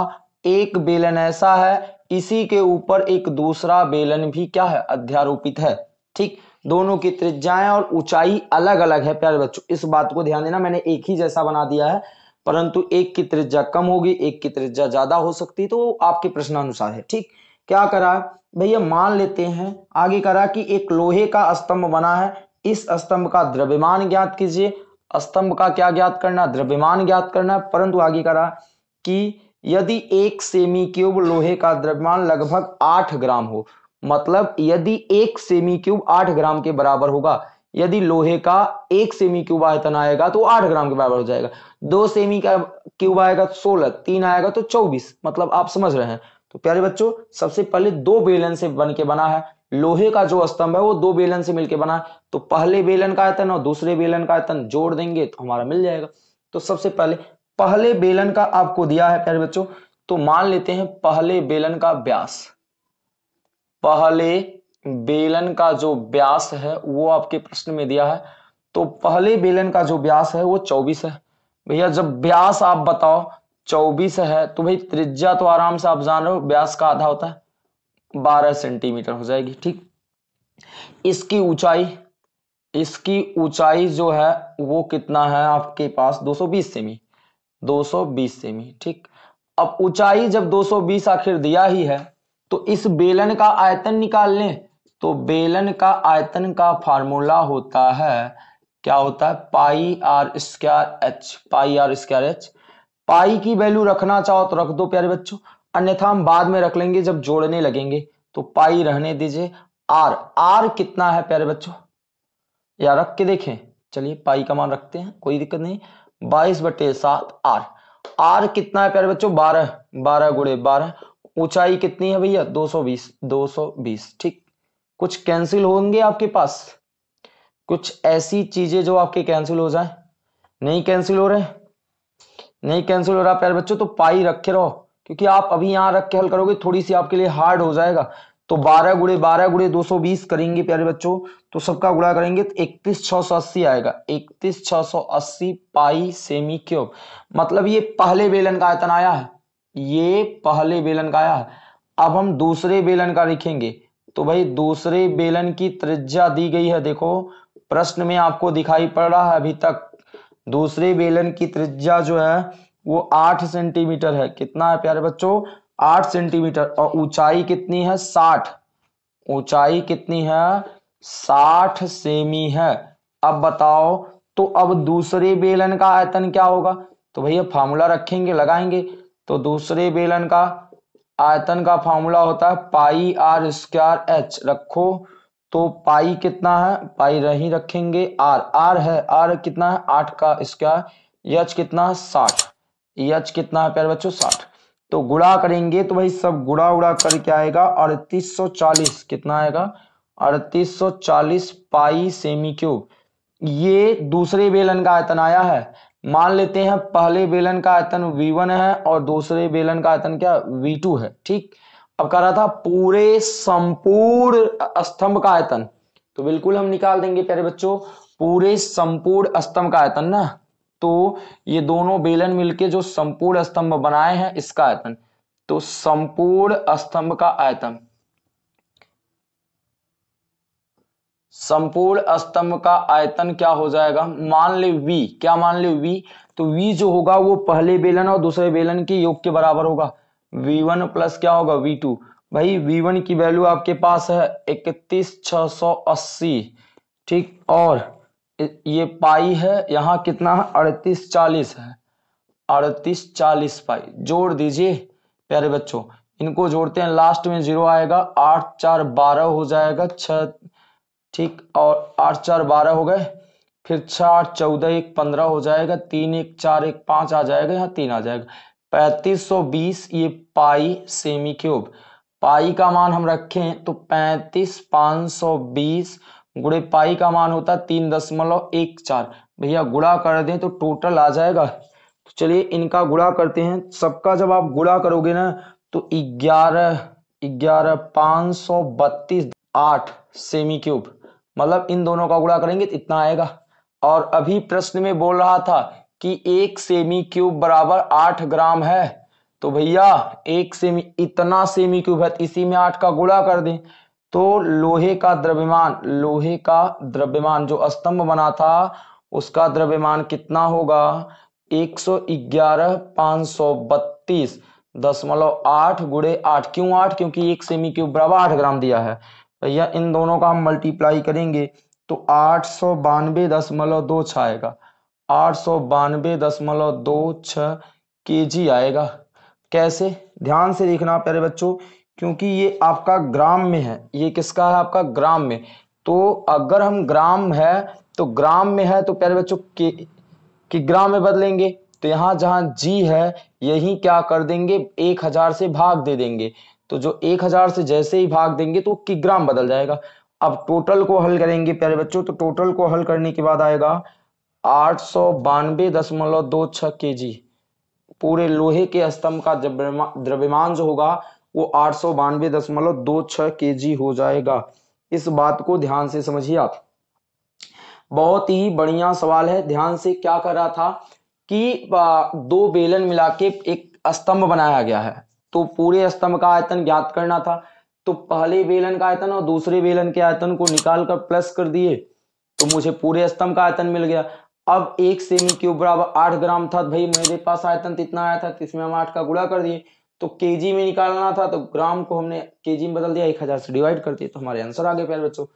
एक बेलन ऐसा है इसी के ऊपर एक दूसरा बेलन भी क्या है अध्यारोपित है ठीक दोनों की त्रिज्याएं और ऊंचाई अलग अलग है प्यारे बच्चों इस बात को ध्यान देना मैंने एक ही जैसा बना दिया है परंतु एक की त्रिज्या कम होगी एक की त्रिज्या ज्यादा हो सकती तो आपके प्रश्नानुसार है ठीक क्या करा भैया मान लेते हैं आगे करा कि एक लोहे का स्तंभ बना है इस स्तंभ का द्रव्यमान ज्ञात कीजिए स्तंभ का क्या ज्ञात करना द्रव्यमान ज्ञात करना परंतु आगे करा कि यदि एक सेमी क्यूब लोहे का द्रव्यमान लगभग आठ ग्राम हो मतलब यदि एक सेमी क्यूब आठ ग्राम के बराबर होगा यदि लोहे का एक सेमी क्यूब आयतन आएगा तो आठ ग्राम के बराबर हो जाएगा दो सेमी का क्यूब आएगा तो सोलह तीन आएगा तो चौबीस मतलब आप समझ रहे हैं तो प्यारे बच्चों सबसे पहले दो बेलन से बन के बना है लोहे का जो स्तंभ है वो दो बेलन से मिलकर बना है तो पहले बेलन का आयतन और दूसरे बेलन का आयतन जोड़ देंगे तो हमारा मिल जाएगा तो सबसे पहले पहले बेलन का आपको दिया है प्यारे बच्चों तो मान लेते हैं पहले बेलन का व्यास पहले बेलन का जो व्यास है वो आपके प्रश्न में दिया है तो पहले बेलन का जो व्यास है वो चौबीस है भैया जब व्यास आप बताओ चौबीस है तो भाई त्रिज्या तो आराम से आप जान रहे हो व्यास का आधा होता है बारह सेंटीमीटर हो जाएगी ठीक इसकी ऊंचाई इसकी ऊंचाई जो है वो कितना है आपके पास 220 सेमी 220 सेमी ठीक अब ऊंचाई जब 220 आखिर दिया ही है तो इस बेलन का आयतन निकाल लें तो बेलन का आयतन का फार्मूला होता है क्या होता है pi r square h pi r square h pi की वैल्यू रखना चाहो तो रख दो प्यारे बच्चों अन्यथा हम बाद में रख लेंगे जब जोड़ने लगेंगे तो पाई रहने दीजिए आर आर कितना है प्यारे बच्चों या रख के देखें चलिए पाई का मान रखते हैं कोई दिक्कत नहीं बाईस बटे सात आर आर कितना है प्यारे बच्चों बारह बारह गुड़े बारह ऊंचाई कितनी है भैया 220 220 ठीक कुछ कैंसिल होंगे आपके पास कुछ ऐसी चीजें जो आपके कैंसिल हो जाए नहीं कैंसिल हो रहे नहीं कैंसिल हो रहा प्यारे बच्चों तो पाई रखे रहो क्योंकि आप अभी यहाँ रख के हल करोगे थोड़ी सी आपके लिए हार्ड हो जाएगा तो 12 गुड़े 12 गुड़े 220 करेंगे प्यारे बच्चों तो सबका गुड़ा करेंगे तो इकतीस छ सौ अस्सी आएगा इकतीस छ सौ अस्सी पाई सेमी क्यूब मतलब ये पहले बेलन का आयतन आया है ये पहले बेलन का आया अब हम दूसरे बेलन का लिखेंगे तो भाई दूसरे बेलन की त्रिज्या दी गई है देखो प्रश्न में आपको दिखाई पड़ रहा है अभी तक दूसरे बेलन की त्रिज्या जो है वो आठ सेंटीमीटर है कितना है प्यारे बच्चों आठ सेंटीमीटर और ऊंचाई कितनी है साठ ऊंचाई कितनी है साठ सेमी है अब बताओ तो अब दूसरे बेलन का आयतन क्या होगा तो भैया फार्मूला रखेंगे लगाएंगे तो दूसरे बेलन का आयतन का फॉर्मूला होता है पाई आर स्क्वायर एच रखो तो पाई कितना है पाई नहीं रखेंगे आर आर है आर कितना है आठ का स्क्वायर यच कितना है साठ यच कितना है प्यारे बच्चों साठ तो गुड़ा करेंगे तो भाई सब गुड़ा उड़ा करके आएगा अड़तीस सौ चालीस कितना आएगा अड़तीस सौ चालीस पाई सेमी क्यूब ये दूसरे बेलन का आयतन आया है मान लेते हैं पहले बेलन का आयतन V1 है और दूसरे बेलन का आयतन क्या V2 है ठीक अब कह रहा था पूरे संपूर्ण स्तंभ का आयतन तो बिल्कुल हम निकाल देंगे प्यारे बच्चों पूरे संपूर्ण स्तंभ का आयतन ना तो ये दोनों बेलन मिलके जो संपूर्ण स्तंभ बनाए हैं इसका आयतन तो संपूर्ण स्तंभ का आयतन संपूर्ण स्तंभ का आयतन क्या हो जाएगा मान ले v क्या मान ले v तो v जो होगा वो पहले बेलन और दूसरे बेलन के योग के बराबर होगा v1 प्लस क्या होगा v2 भाई v1 की वैल्यू आपके पास है इकतीस छ सौ अस्सी ठीक और ये पाई है यहाँ कितना है अड़तीस चालीस है अड़तीस चालीस पाई जोड़ दीजिए प्यारे बच्चों इनको जोड़ते हैं लास्ट में जीरो आएगा आठ चार बारह हो जाएगा छ ठीक और आठ चार बारह हो गए फिर छः आठ चौदह एक पंद्रह हो जाएगा तीन एक चार एक पाँच आ जाएगा यहाँ तीन आ जाएगा पैंतीस सौ बीस ये पाई सेमी क्यूब पाई का मान हम रखें तो पैंतीस पाँच सौ बीस गुड़े पाई का मान होता है तीन दशमलव एक चार भैया गुड़ा कर दें तो टोटल आ जाएगा तो चलिए इनका गुड़ा करते हैं सबका जब आप गुड़ा करोगे ना तो ग्यारह ग्यारह पाँच सौ बत्तीस आठ सेमी क्यूब मतलब इन दोनों का गुणा करेंगे तो इतना आएगा और अभी प्रश्न में बोल रहा था कि एक सेमी क्यूब बराबर आठ ग्राम है तो भैया एक सेमी इतना सेमी क्यूब है तो इसी में आठ का गुणा कर दें तो लोहे का द्रव्यमान लोहे का द्रव्यमान जो स्तंभ बना था उसका द्रव्यमान कितना होगा एक सौ ग्यारह पाँच सौ बत्तीस दशमलव आठ गुड़े आठ क्यों आठ क्योंकि एक सेमी क्यूब बराबर आठ ग्राम दिया है भैया इन दोनों का हम मल्टीप्लाई करेंगे तो आठ सौ बानवे दशमलव दो छ आएगा आठ सौ बानवे दशमलव दो छ के जी आएगा कैसे ध्यान से देखना प्यारे बच्चों क्योंकि ये आपका ग्राम में है ये किसका है आपका ग्राम में तो अगर हम ग्राम है तो ग्राम में है तो प्यारे बच्चों के कि ग्राम में बदलेंगे तो यहाँ जहाँ जी है यही क्या कर देंगे एक हजार से भाग दे देंगे तो जो एक हजार से जैसे ही भाग देंगे तो किग्राम बदल जाएगा अब टोटल को हल करेंगे प्यारे बच्चों तो टोटल को हल करने के बाद आएगा आठ सौ बानवे दशमलव दो छ के जी पूरे लोहे के स्तंभ का द्रव्यमान जो होगा वो आठ सौ बानवे दशमलव दो छ के जी हो जाएगा इस बात को ध्यान से समझिए आप बहुत ही बढ़िया सवाल है ध्यान से क्या कर रहा था कि दो बेलन मिला के एक स्तंभ बनाया गया है तो पूरे स्तंभ का आयतन ज्ञात करना था तो पहले बेलन का आयतन और दूसरे बेलन के आयतन को निकाल कर प्लस कर दिए तो मुझे पूरे स्तंभ का आयतन मिल गया अब एक सेमी क्यूब बराबर आठ ग्राम था भाई मेरे पास आयतन तो इतना आया था इसमें हम आठ का गुड़ा कर दिए तो केजी में निकालना था तो ग्राम को हमने केजी में बदल दिया एक हजार से डिवाइड कर दिया तो हमारे आंसर आ गए प्यारे बच्चों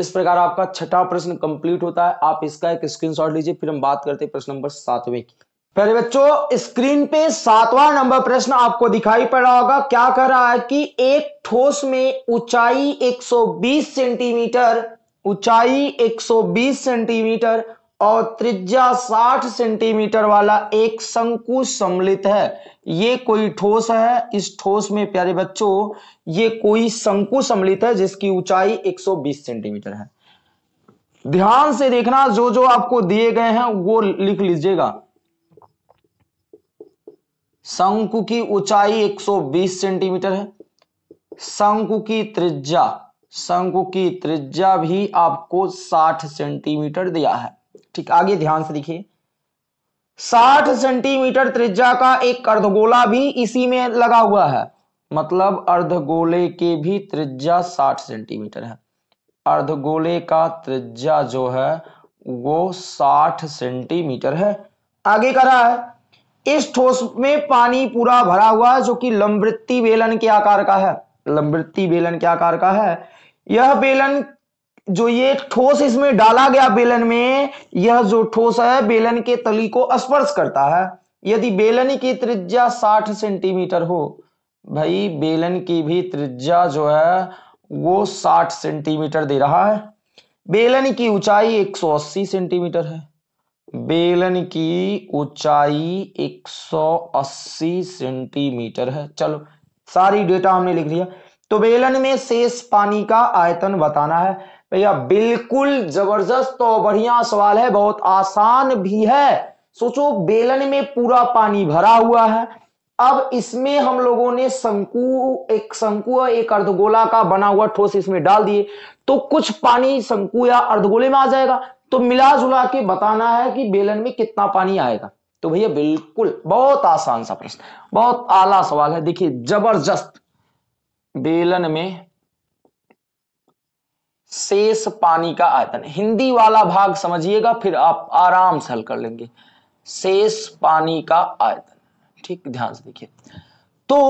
इस प्रकार आपका छठा प्रश्न कंप्लीट होता है आप इसका एक स्क्रीनशॉट लीजिए फिर हम बात करते हैं प्रश्न नंबर सातवें की पहले बच्चों स्क्रीन पे सातवां नंबर प्रश्न आपको दिखाई पड़ रहा होगा क्या कह रहा है कि एक ठोस में ऊंचाई 120 सेंटीमीटर ऊंचाई 120 सेंटीमीटर और त्रिज्या 60 सेंटीमीटर वाला एक शंकु सम्मिलित है ये कोई ठोस है इस ठोस में प्यारे बच्चों ये कोई शंकु सम्मिलित है जिसकी ऊंचाई 120 सेंटीमीटर है ध्यान से देखना जो जो आपको दिए गए हैं वो लिख लीजिएगा शंकु की ऊंचाई 120 सेंटीमीटर है शंकु की त्रिज्या शंकु की त्रिज्या भी आपको 60 सेंटीमीटर दिया है ठीक आगे ध्यान से देखिए 60 सेंटीमीटर त्रिज्या का एक अर्धगोला भी इसी में लगा हुआ है मतलब अर्धगोले के भी त्रिज्या 60 सेंटीमीटर है अर्धगोले का त्रिज्या जो है वो 60 सेंटीमीटर है आगे कर रहा है इस ठोस में पानी पूरा भरा हुआ है जो कि लंबृत्ति बेलन के आकार का है लंबृत्ति बेलन के आकार का है यह बेलन जो ये ठोस इसमें डाला गया बेलन में यह जो ठोस है बेलन के तली को स्पर्श करता है यदि बेलन की त्रिज्या 60 सेंटीमीटर हो भाई बेलन की भी त्रिज्या जो है वो 60 सेंटीमीटर दे रहा है बेलन की ऊंचाई 180 सेंटीमीटर है बेलन की ऊंचाई 180 सेंटीमीटर है चलो सारी डेटा हमने लिख लिया तो बेलन में शेष पानी का आयतन बताना है भैया बिल्कुल जबरदस्त और बढ़िया सवाल है बहुत आसान भी है सोचो बेलन में पूरा पानी भरा हुआ है अब इसमें हम लोगों ने शंकु एक शंकु एक अर्धगोला का बना हुआ ठोस इसमें डाल दिए तो कुछ पानी शंकु या अर्धगोले में आ जाएगा तो मिला जुला के बताना है कि बेलन में कितना पानी आएगा तो भैया बिल्कुल बहुत आसान सा प्रश्न बहुत आला सवाल है देखिए जबरदस्त बेलन में शेष पानी का आयतन हिंदी वाला भाग समझिएगा फिर आप आराम से हल कर लेंगे शेष पानी का आयतन ठीक ध्यान से देखिए तो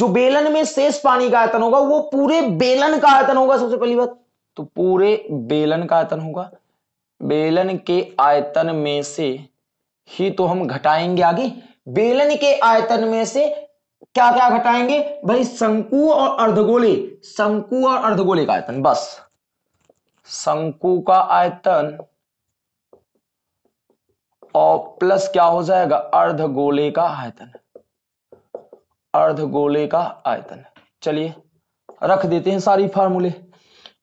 जो बेलन में शेष पानी का आयतन होगा वो पूरे बेलन का आयतन होगा सबसे पहली बात तो पूरे बेलन का आयतन होगा बेलन के आयतन में से ही तो हम घटाएंगे आगे बेलन के आयतन में से क्या क्या घटाएंगे भाई शंकु और अर्धगोले शंकु और अर्धगोले का आयतन बस शंकु का आयतन और प्लस क्या हो जाएगा अर्धगोले का आयतन अर्धगोले का आयतन चलिए रख देते हैं सारी फार्मूले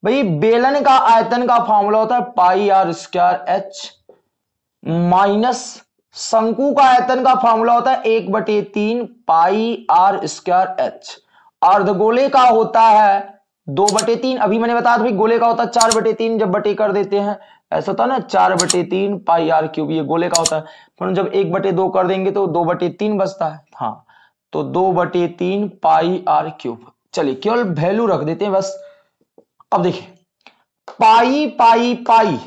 भाई बेलन का आयतन का फॉर्मूला होता है pi r square h minus शंकु का आयतन का फॉर्मूला होता है एक बटे तीन पाई आर स्क्वायर एच अर्धगोले का होता है दो बटे तीन अभी मैंने बताया था गोले का होता है चार बटे तीन जब बटे कर देते हैं ऐसा होता है ना चार बटे तीन पाई आर क्यूब ये गोले का होता है फिर जब एक बटे दो कर देंगे तो दो बटे तीन बचता है हाँ तो दो बटे तीन पाई आर क्यूब चलिए केवल वैल्यू रख देते हैं बस अब देखिए पाई पाई पाई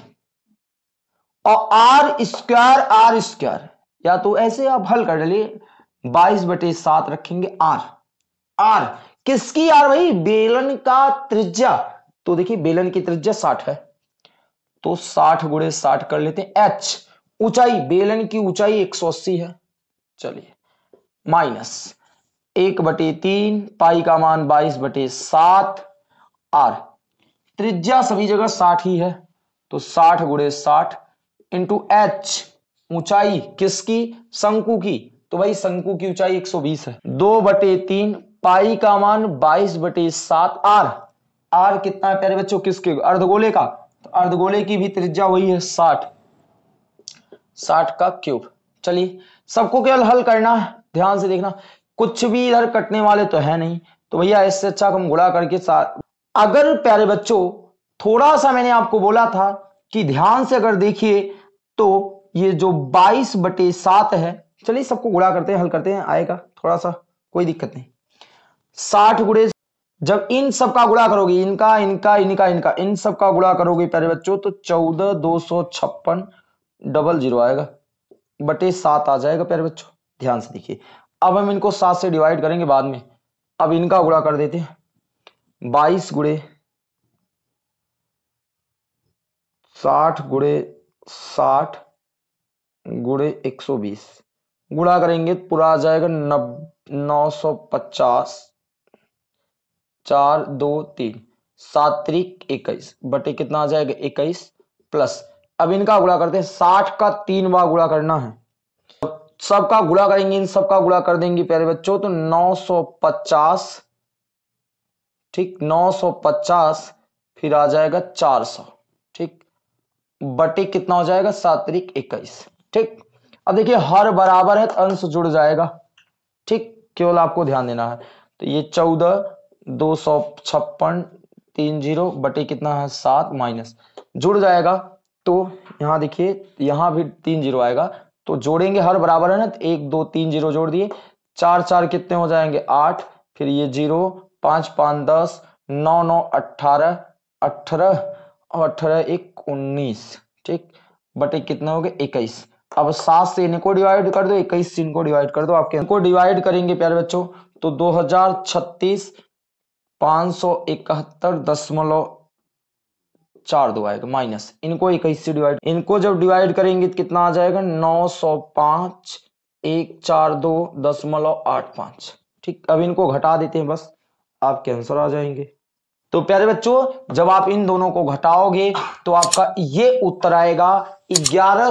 और आर स्क्वायर आर स्क्वायर या तो ऐसे आप हल कर डालिए बाईस बटे सात रखेंगे आर आर किसकी आर भाई बेलन का त्रिज्या तो देखिए बेलन की त्रिज्या साठ है तो साठ गुड़े साठ कर लेते हैं एच ऊंचाई बेलन की ऊंचाई एक सौ अस्सी है चलिए माइनस एक बटे तीन पाई का मान बाईस बटे सात आर त्रिज्या सभी जगह साठ ही है तो साठ गुड़े साठ इंटू एच ऊंचाई किसकी शंकु की तो भाई शंकु की ऊंचाई 120 है दो बटे तीन पाई का मान 22 बटे सात आर आर कितना है प्यारे बच्चों किसके अर्धगोले का तो अर्धगोले की भी त्रिज्या वही है साठ साठ का क्यूब चलिए सबको केवल हल करना है ध्यान से देखना कुछ भी इधर कटने वाले तो है नहीं तो भैया इससे अच्छा हम गुड़ा करके साथ अगर प्यारे बच्चों थोड़ा सा मैंने आपको बोला था कि ध्यान से अगर देखिए तो ये जो बाईस बटे सात है चलिए सबको गुड़ा करते हैं हल करते हैं आएगा थोड़ा सा कोई दिक्कत नहीं साठ गुड़े जब इन सब का गुड़ा करोगे इनका इनका इनका इनका इन सब का गुड़ा करोगे प्यारे बच्चों तो चौदह दो सौ छप्पन डबल जीरो आएगा बटे सात आ जाएगा प्यारे बच्चों ध्यान से देखिए अब हम इनको सात से डिवाइड करेंगे बाद में अब इनका गुड़ा कर देते हैं बाईस गुड़े साठ गुड़े साठ गुड़े एक सौ बीस गुड़ा करेंगे तो पूरा आ जाएगा नब नौ सौ पचास चार दो तीन सात इक्कीस बटे कितना आ जाएगा इक्कीस प्लस अब इनका गुड़ा करते हैं साठ का तीन बार गुड़ा करना है तो सबका गुड़ा करेंगे इन सबका गुड़ा कर देंगे प्यारे बच्चों तो नौ सौ पचास ठीक 950 फिर आ जाएगा 400 ठीक बटे कितना हो जाएगा सात तरीक इक्कीस ठीक अब देखिए हर बराबर है तो अंश जुड़ जाएगा ठीक केवल आपको ध्यान देना है तो ये चौदह दो सौ छप्पन तीन जीरो बटे कितना है सात माइनस जुड़ जाएगा तो यहाँ देखिए यहां भी तीन जीरो आएगा तो जोड़ेंगे हर बराबर है ना तो एक दो तीन जीरो जोड़ दिए चार चार कितने हो जाएंगे आठ फिर ये जीरो पाँच पाँच दस नौ नौ अट्ठारह अठारह और अठारह एक उन्नीस ठीक बटे कितने हो गए इक्कीस अब सात से इनको डिवाइड कर दो इक्कीस से इनको डिवाइड कर दो आपके इनको डिवाइड करेंगे प्यारे बच्चों तो दो हजार छत्तीस पाँच सौ इकहत्तर दशमलव चार दो आएगा माइनस इनको इक्कीस से डिवाइड इनको जब डिवाइड करेंगे तो कितना आ जाएगा नौ सौ पाँच एक चार दो दशमलव आठ पाँच ठीक अब इनको घटा देते हैं बस आपके आंसर आ जाएंगे तो प्यारे बच्चों जब आप इन दोनों को घटाओगे तो आपका ये उत्तर आएगा ग्यारह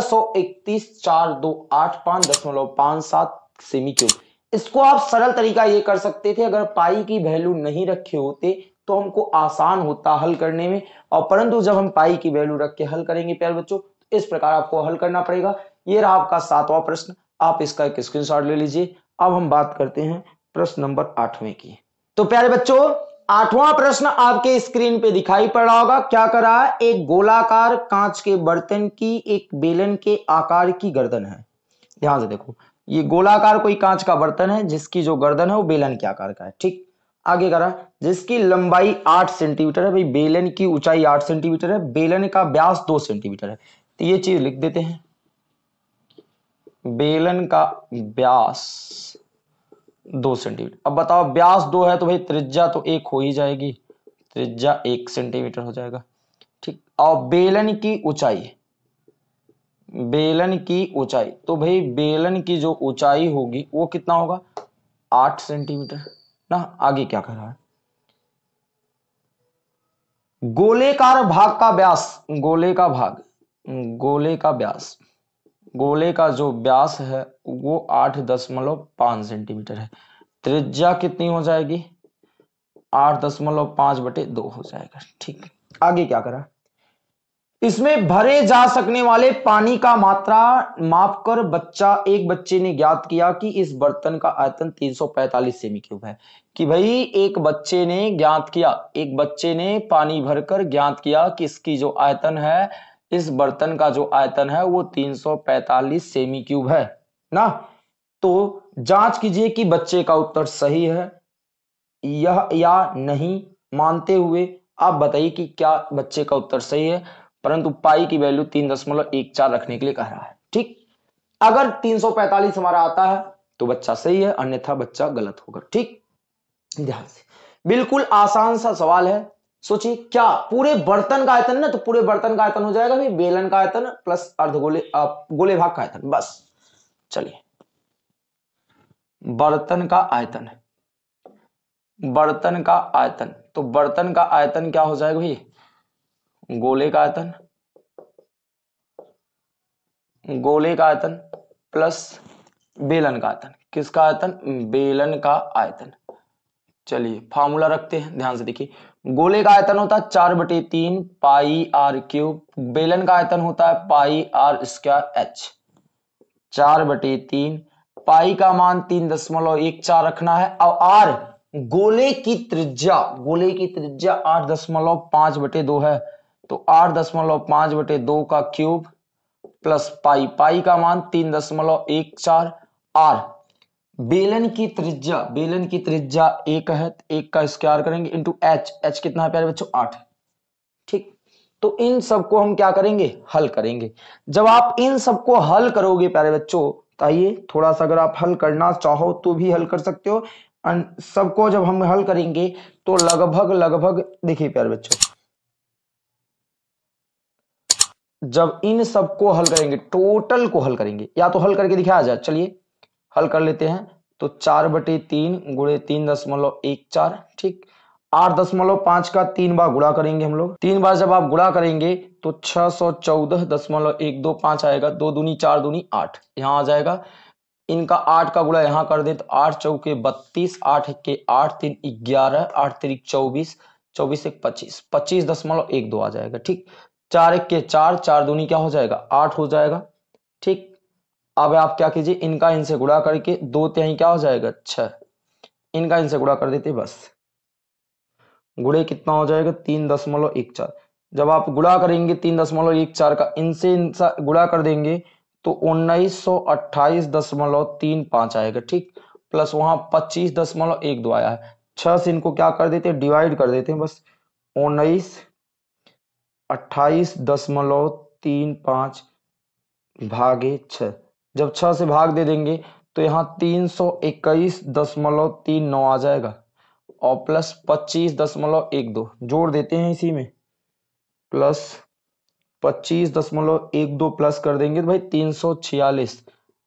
सौ सेमी क्यूब इसको आप सरल तरीका ये कर सकते थे अगर पाई की वैल्यू नहीं रखे होते तो हमको आसान होता हल करने में और परंतु जब हम पाई की वैल्यू रख के हल करेंगे प्यारे बच्चों तो इस प्रकार आपको हल करना पड़ेगा ये रहा आपका सातवां प्रश्न आप इसका एक स्क्रीनशॉट ले लीजिए अब हम बात करते हैं प्रश्न नंबर आठवें की तो प्यारे बच्चों आठवां प्रश्न आपके स्क्रीन पे दिखाई पड़ रहा होगा क्या करा है एक गोलाकार कांच के बर्तन की एक बेलन के आकार की गर्दन है ध्यान से देखो ये गोलाकार कोई कांच का बर्तन है जिसकी जो गर्दन है वो बेलन के आकार का है ठीक आगे करा जिसकी लंबाई आठ सेंटीमीटर है भाई बेलन की ऊंचाई आठ सेंटीमीटर है बेलन का व्यास दो सेंटीमीटर है तो ये चीज लिख देते हैं बेलन का व्यास दो सेंटीमीटर अब बताओ ब्यास दो है तो भाई त्रिज्या तो एक हो ही जाएगी त्रिज्या एक सेंटीमीटर हो जाएगा ठीक और बेलन की ऊंचाई बेलन की ऊंचाई तो भाई बेलन की जो ऊंचाई होगी वो कितना होगा आठ सेंटीमीटर ना आगे क्या कर रहा है गोलेकार भाग का ब्यास गोले का भाग गोले का ब्यास गोले का जो व्यास है वो आठ दशमलव पांच सेंटीमीटर है त्रिज्या कितनी हो जाएगी आठ दशमलव पांच बटे दो हो जाएगा ठीक आगे क्या करा इसमें भरे जा सकने वाले पानी का मात्रा मापकर बच्चा एक बच्चे ने ज्ञात किया कि इस बर्तन का आयतन 345 सेमी क्यूब है कि भाई एक बच्चे ने ज्ञात किया एक बच्चे ने पानी भरकर ज्ञात किया कि इसकी जो आयतन है इस बर्तन का जो आयतन है वो 345 सेमी क्यूब है ना तो जांच कीजिए कि बच्चे का उत्तर सही है यह या नहीं मानते हुए आप बताइए कि क्या बच्चे का उत्तर सही है परंतु पाई की वैल्यू तीन दशमलव एक चार रखने के लिए कह रहा है ठीक अगर 345 हमारा आता है तो बच्चा सही है अन्यथा बच्चा गलत होगा ठीक ध्यान से बिल्कुल आसान सा सवाल है सोचिए क्या पूरे बर्तन का आयतन ना तो पूरे बर्तन का आयतन हो जाएगा भी बेलन का आयतन प्लस अर्ध गोले गोले भाग का आयतन बस चलिए बर्तन का आयतन बर्तन का आयतन तो बर्तन का आयतन क्या हो जाएगा भाई गोले का आयतन गोले का आयतन प्लस बेलन का आयतन किसका आयतन बेलन का आयतन चलिए फार्मूला रखते हैं ध्यान से देखिए गोले का आयतन होता है चार बटे तीन पाई आर क्यूब बेलन का आयतन होता है पाई आर स्क्वायर एच चार बटे तीन पाई का मान तीन दशमलव एक चार रखना है और आर गोले की त्रिज्या गोले की त्रिज्या आठ दशमलव पांच बटे दो है तो आठ दशमलव पांच बटे दो का क्यूब प्लस पाई पाई का मान तीन दशमलव एक चार आर बेलन की त्रिज्या बेलन की त्रिज्या एक है तो एक का स्क्वायर करेंगे इंटू एच एच कितना है प्यारे बच्चों आठ ठीक तो इन सबको हम क्या करेंगे हल करेंगे जब आप इन सबको हल करोगे प्यारे बच्चों तो आइए थोड़ा सा अगर आप हल करना चाहो तो भी हल कर सकते हो सबको जब हम हल करेंगे तो लगभग लगभग देखिए प्यारे बच्चों जब इन सबको हल करेंगे टोटल को हल करेंगे या तो हल करके दिखाया जाए चलिए हल कर लेते हैं तो चार बटे तीन गुड़े तीन दशमलव एक चार ठीक आठ दशमलव पांच का तीन बार गुड़ा करेंगे हम लोग तीन बार जब आप गुड़ा करेंगे तो छह सौ चौदह दशमलव एक दो पांच आएगा दो दूनी चार दूनी आठ यहाँ आ जाएगा इनका आठ का गुड़ा यहाँ कर दे तो आठ चौके बत्तीस आठ के आठ तीन ग्यारह आठ तरीक चौबीस चौबीस एक पच्चीस पच्चीस दशमलव एक दो आ जाएगा ठीक चार एक के चार चार दूनी क्या हो जाएगा आठ हो जाएगा ठीक अब आप क्या कीजिए इनका इनसे गुड़ा करके दो त्याई क्या हो जाएगा छह इनका इनसे गुड़ा कर देते बस गुड़े कितना हो जाएगा तीन दशमलव एक चार जब आप गुड़ा करेंगे तीन दशमलव एक चार का इनसे इनसा गुड़ा कर देंगे तो उन्नीस सौ अट्ठाईस दशमलव तीन पांच आएगा ठीक प्लस वहां पच्चीस दशमलव एक दो आया है छह से इनको क्या कर देते हैं डिवाइड कर देते हैं बस उन्नीस अट्ठाईस दशमलव तीन पांच भागे छह जब छः से भाग दे देंगे तो यहाँ तीन सौ इक्कीस दशमलव तीन नौ आ जाएगा और प्लस पच्चीस दशमलव एक दो जोड़ देते हैं इसी में प्लस पच्चीस दशमलव एक दो प्लस कर देंगे तो भाई तीन सौ छियालीस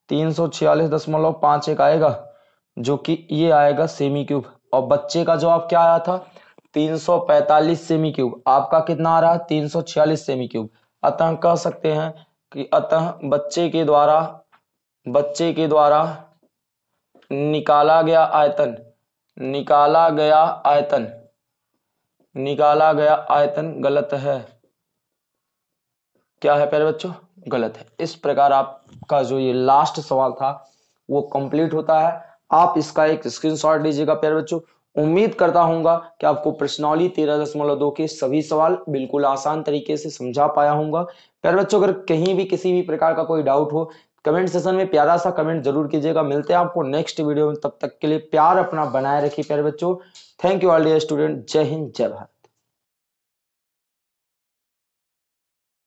तीन सौ छियालीस दशमलव पाँच एक आएगा जो कि ये आएगा सेमी क्यूब और बच्चे का जवाब क्या आया था तीन सौ पैंतालीस सेमी क्यूब आपका कितना आ रहा है तीन सौ छियालीस सेमी क्यूब अतः कह सकते हैं कि अतः बच्चे के द्वारा बच्चे के द्वारा निकाला गया आयतन निकाला गया आयतन निकाला गया आयतन गलत है क्या है प्यारे बच्चों गलत है इस प्रकार आपका जो ये लास्ट सवाल था वो कंप्लीट होता है आप इसका एक स्क्रीनशॉट लीजिएगा प्यारे बच्चों उम्मीद करता हूंगा कि आपको प्रश्नावली तेरह दशमलव दो के सभी सवाल बिल्कुल आसान तरीके से समझा पाया हूंगा प्यारे बच्चों अगर कहीं भी किसी भी प्रकार का कोई डाउट हो कमेंट सेशन में प्यारा सा कमेंट जरूर कीजिएगा मिलते हैं आपको नेक्स्ट वीडियो में तब तक के लिए प्यार अपना बनाए रखिए प्यारे बच्चों thank you all dear student जय हिंद जय भारत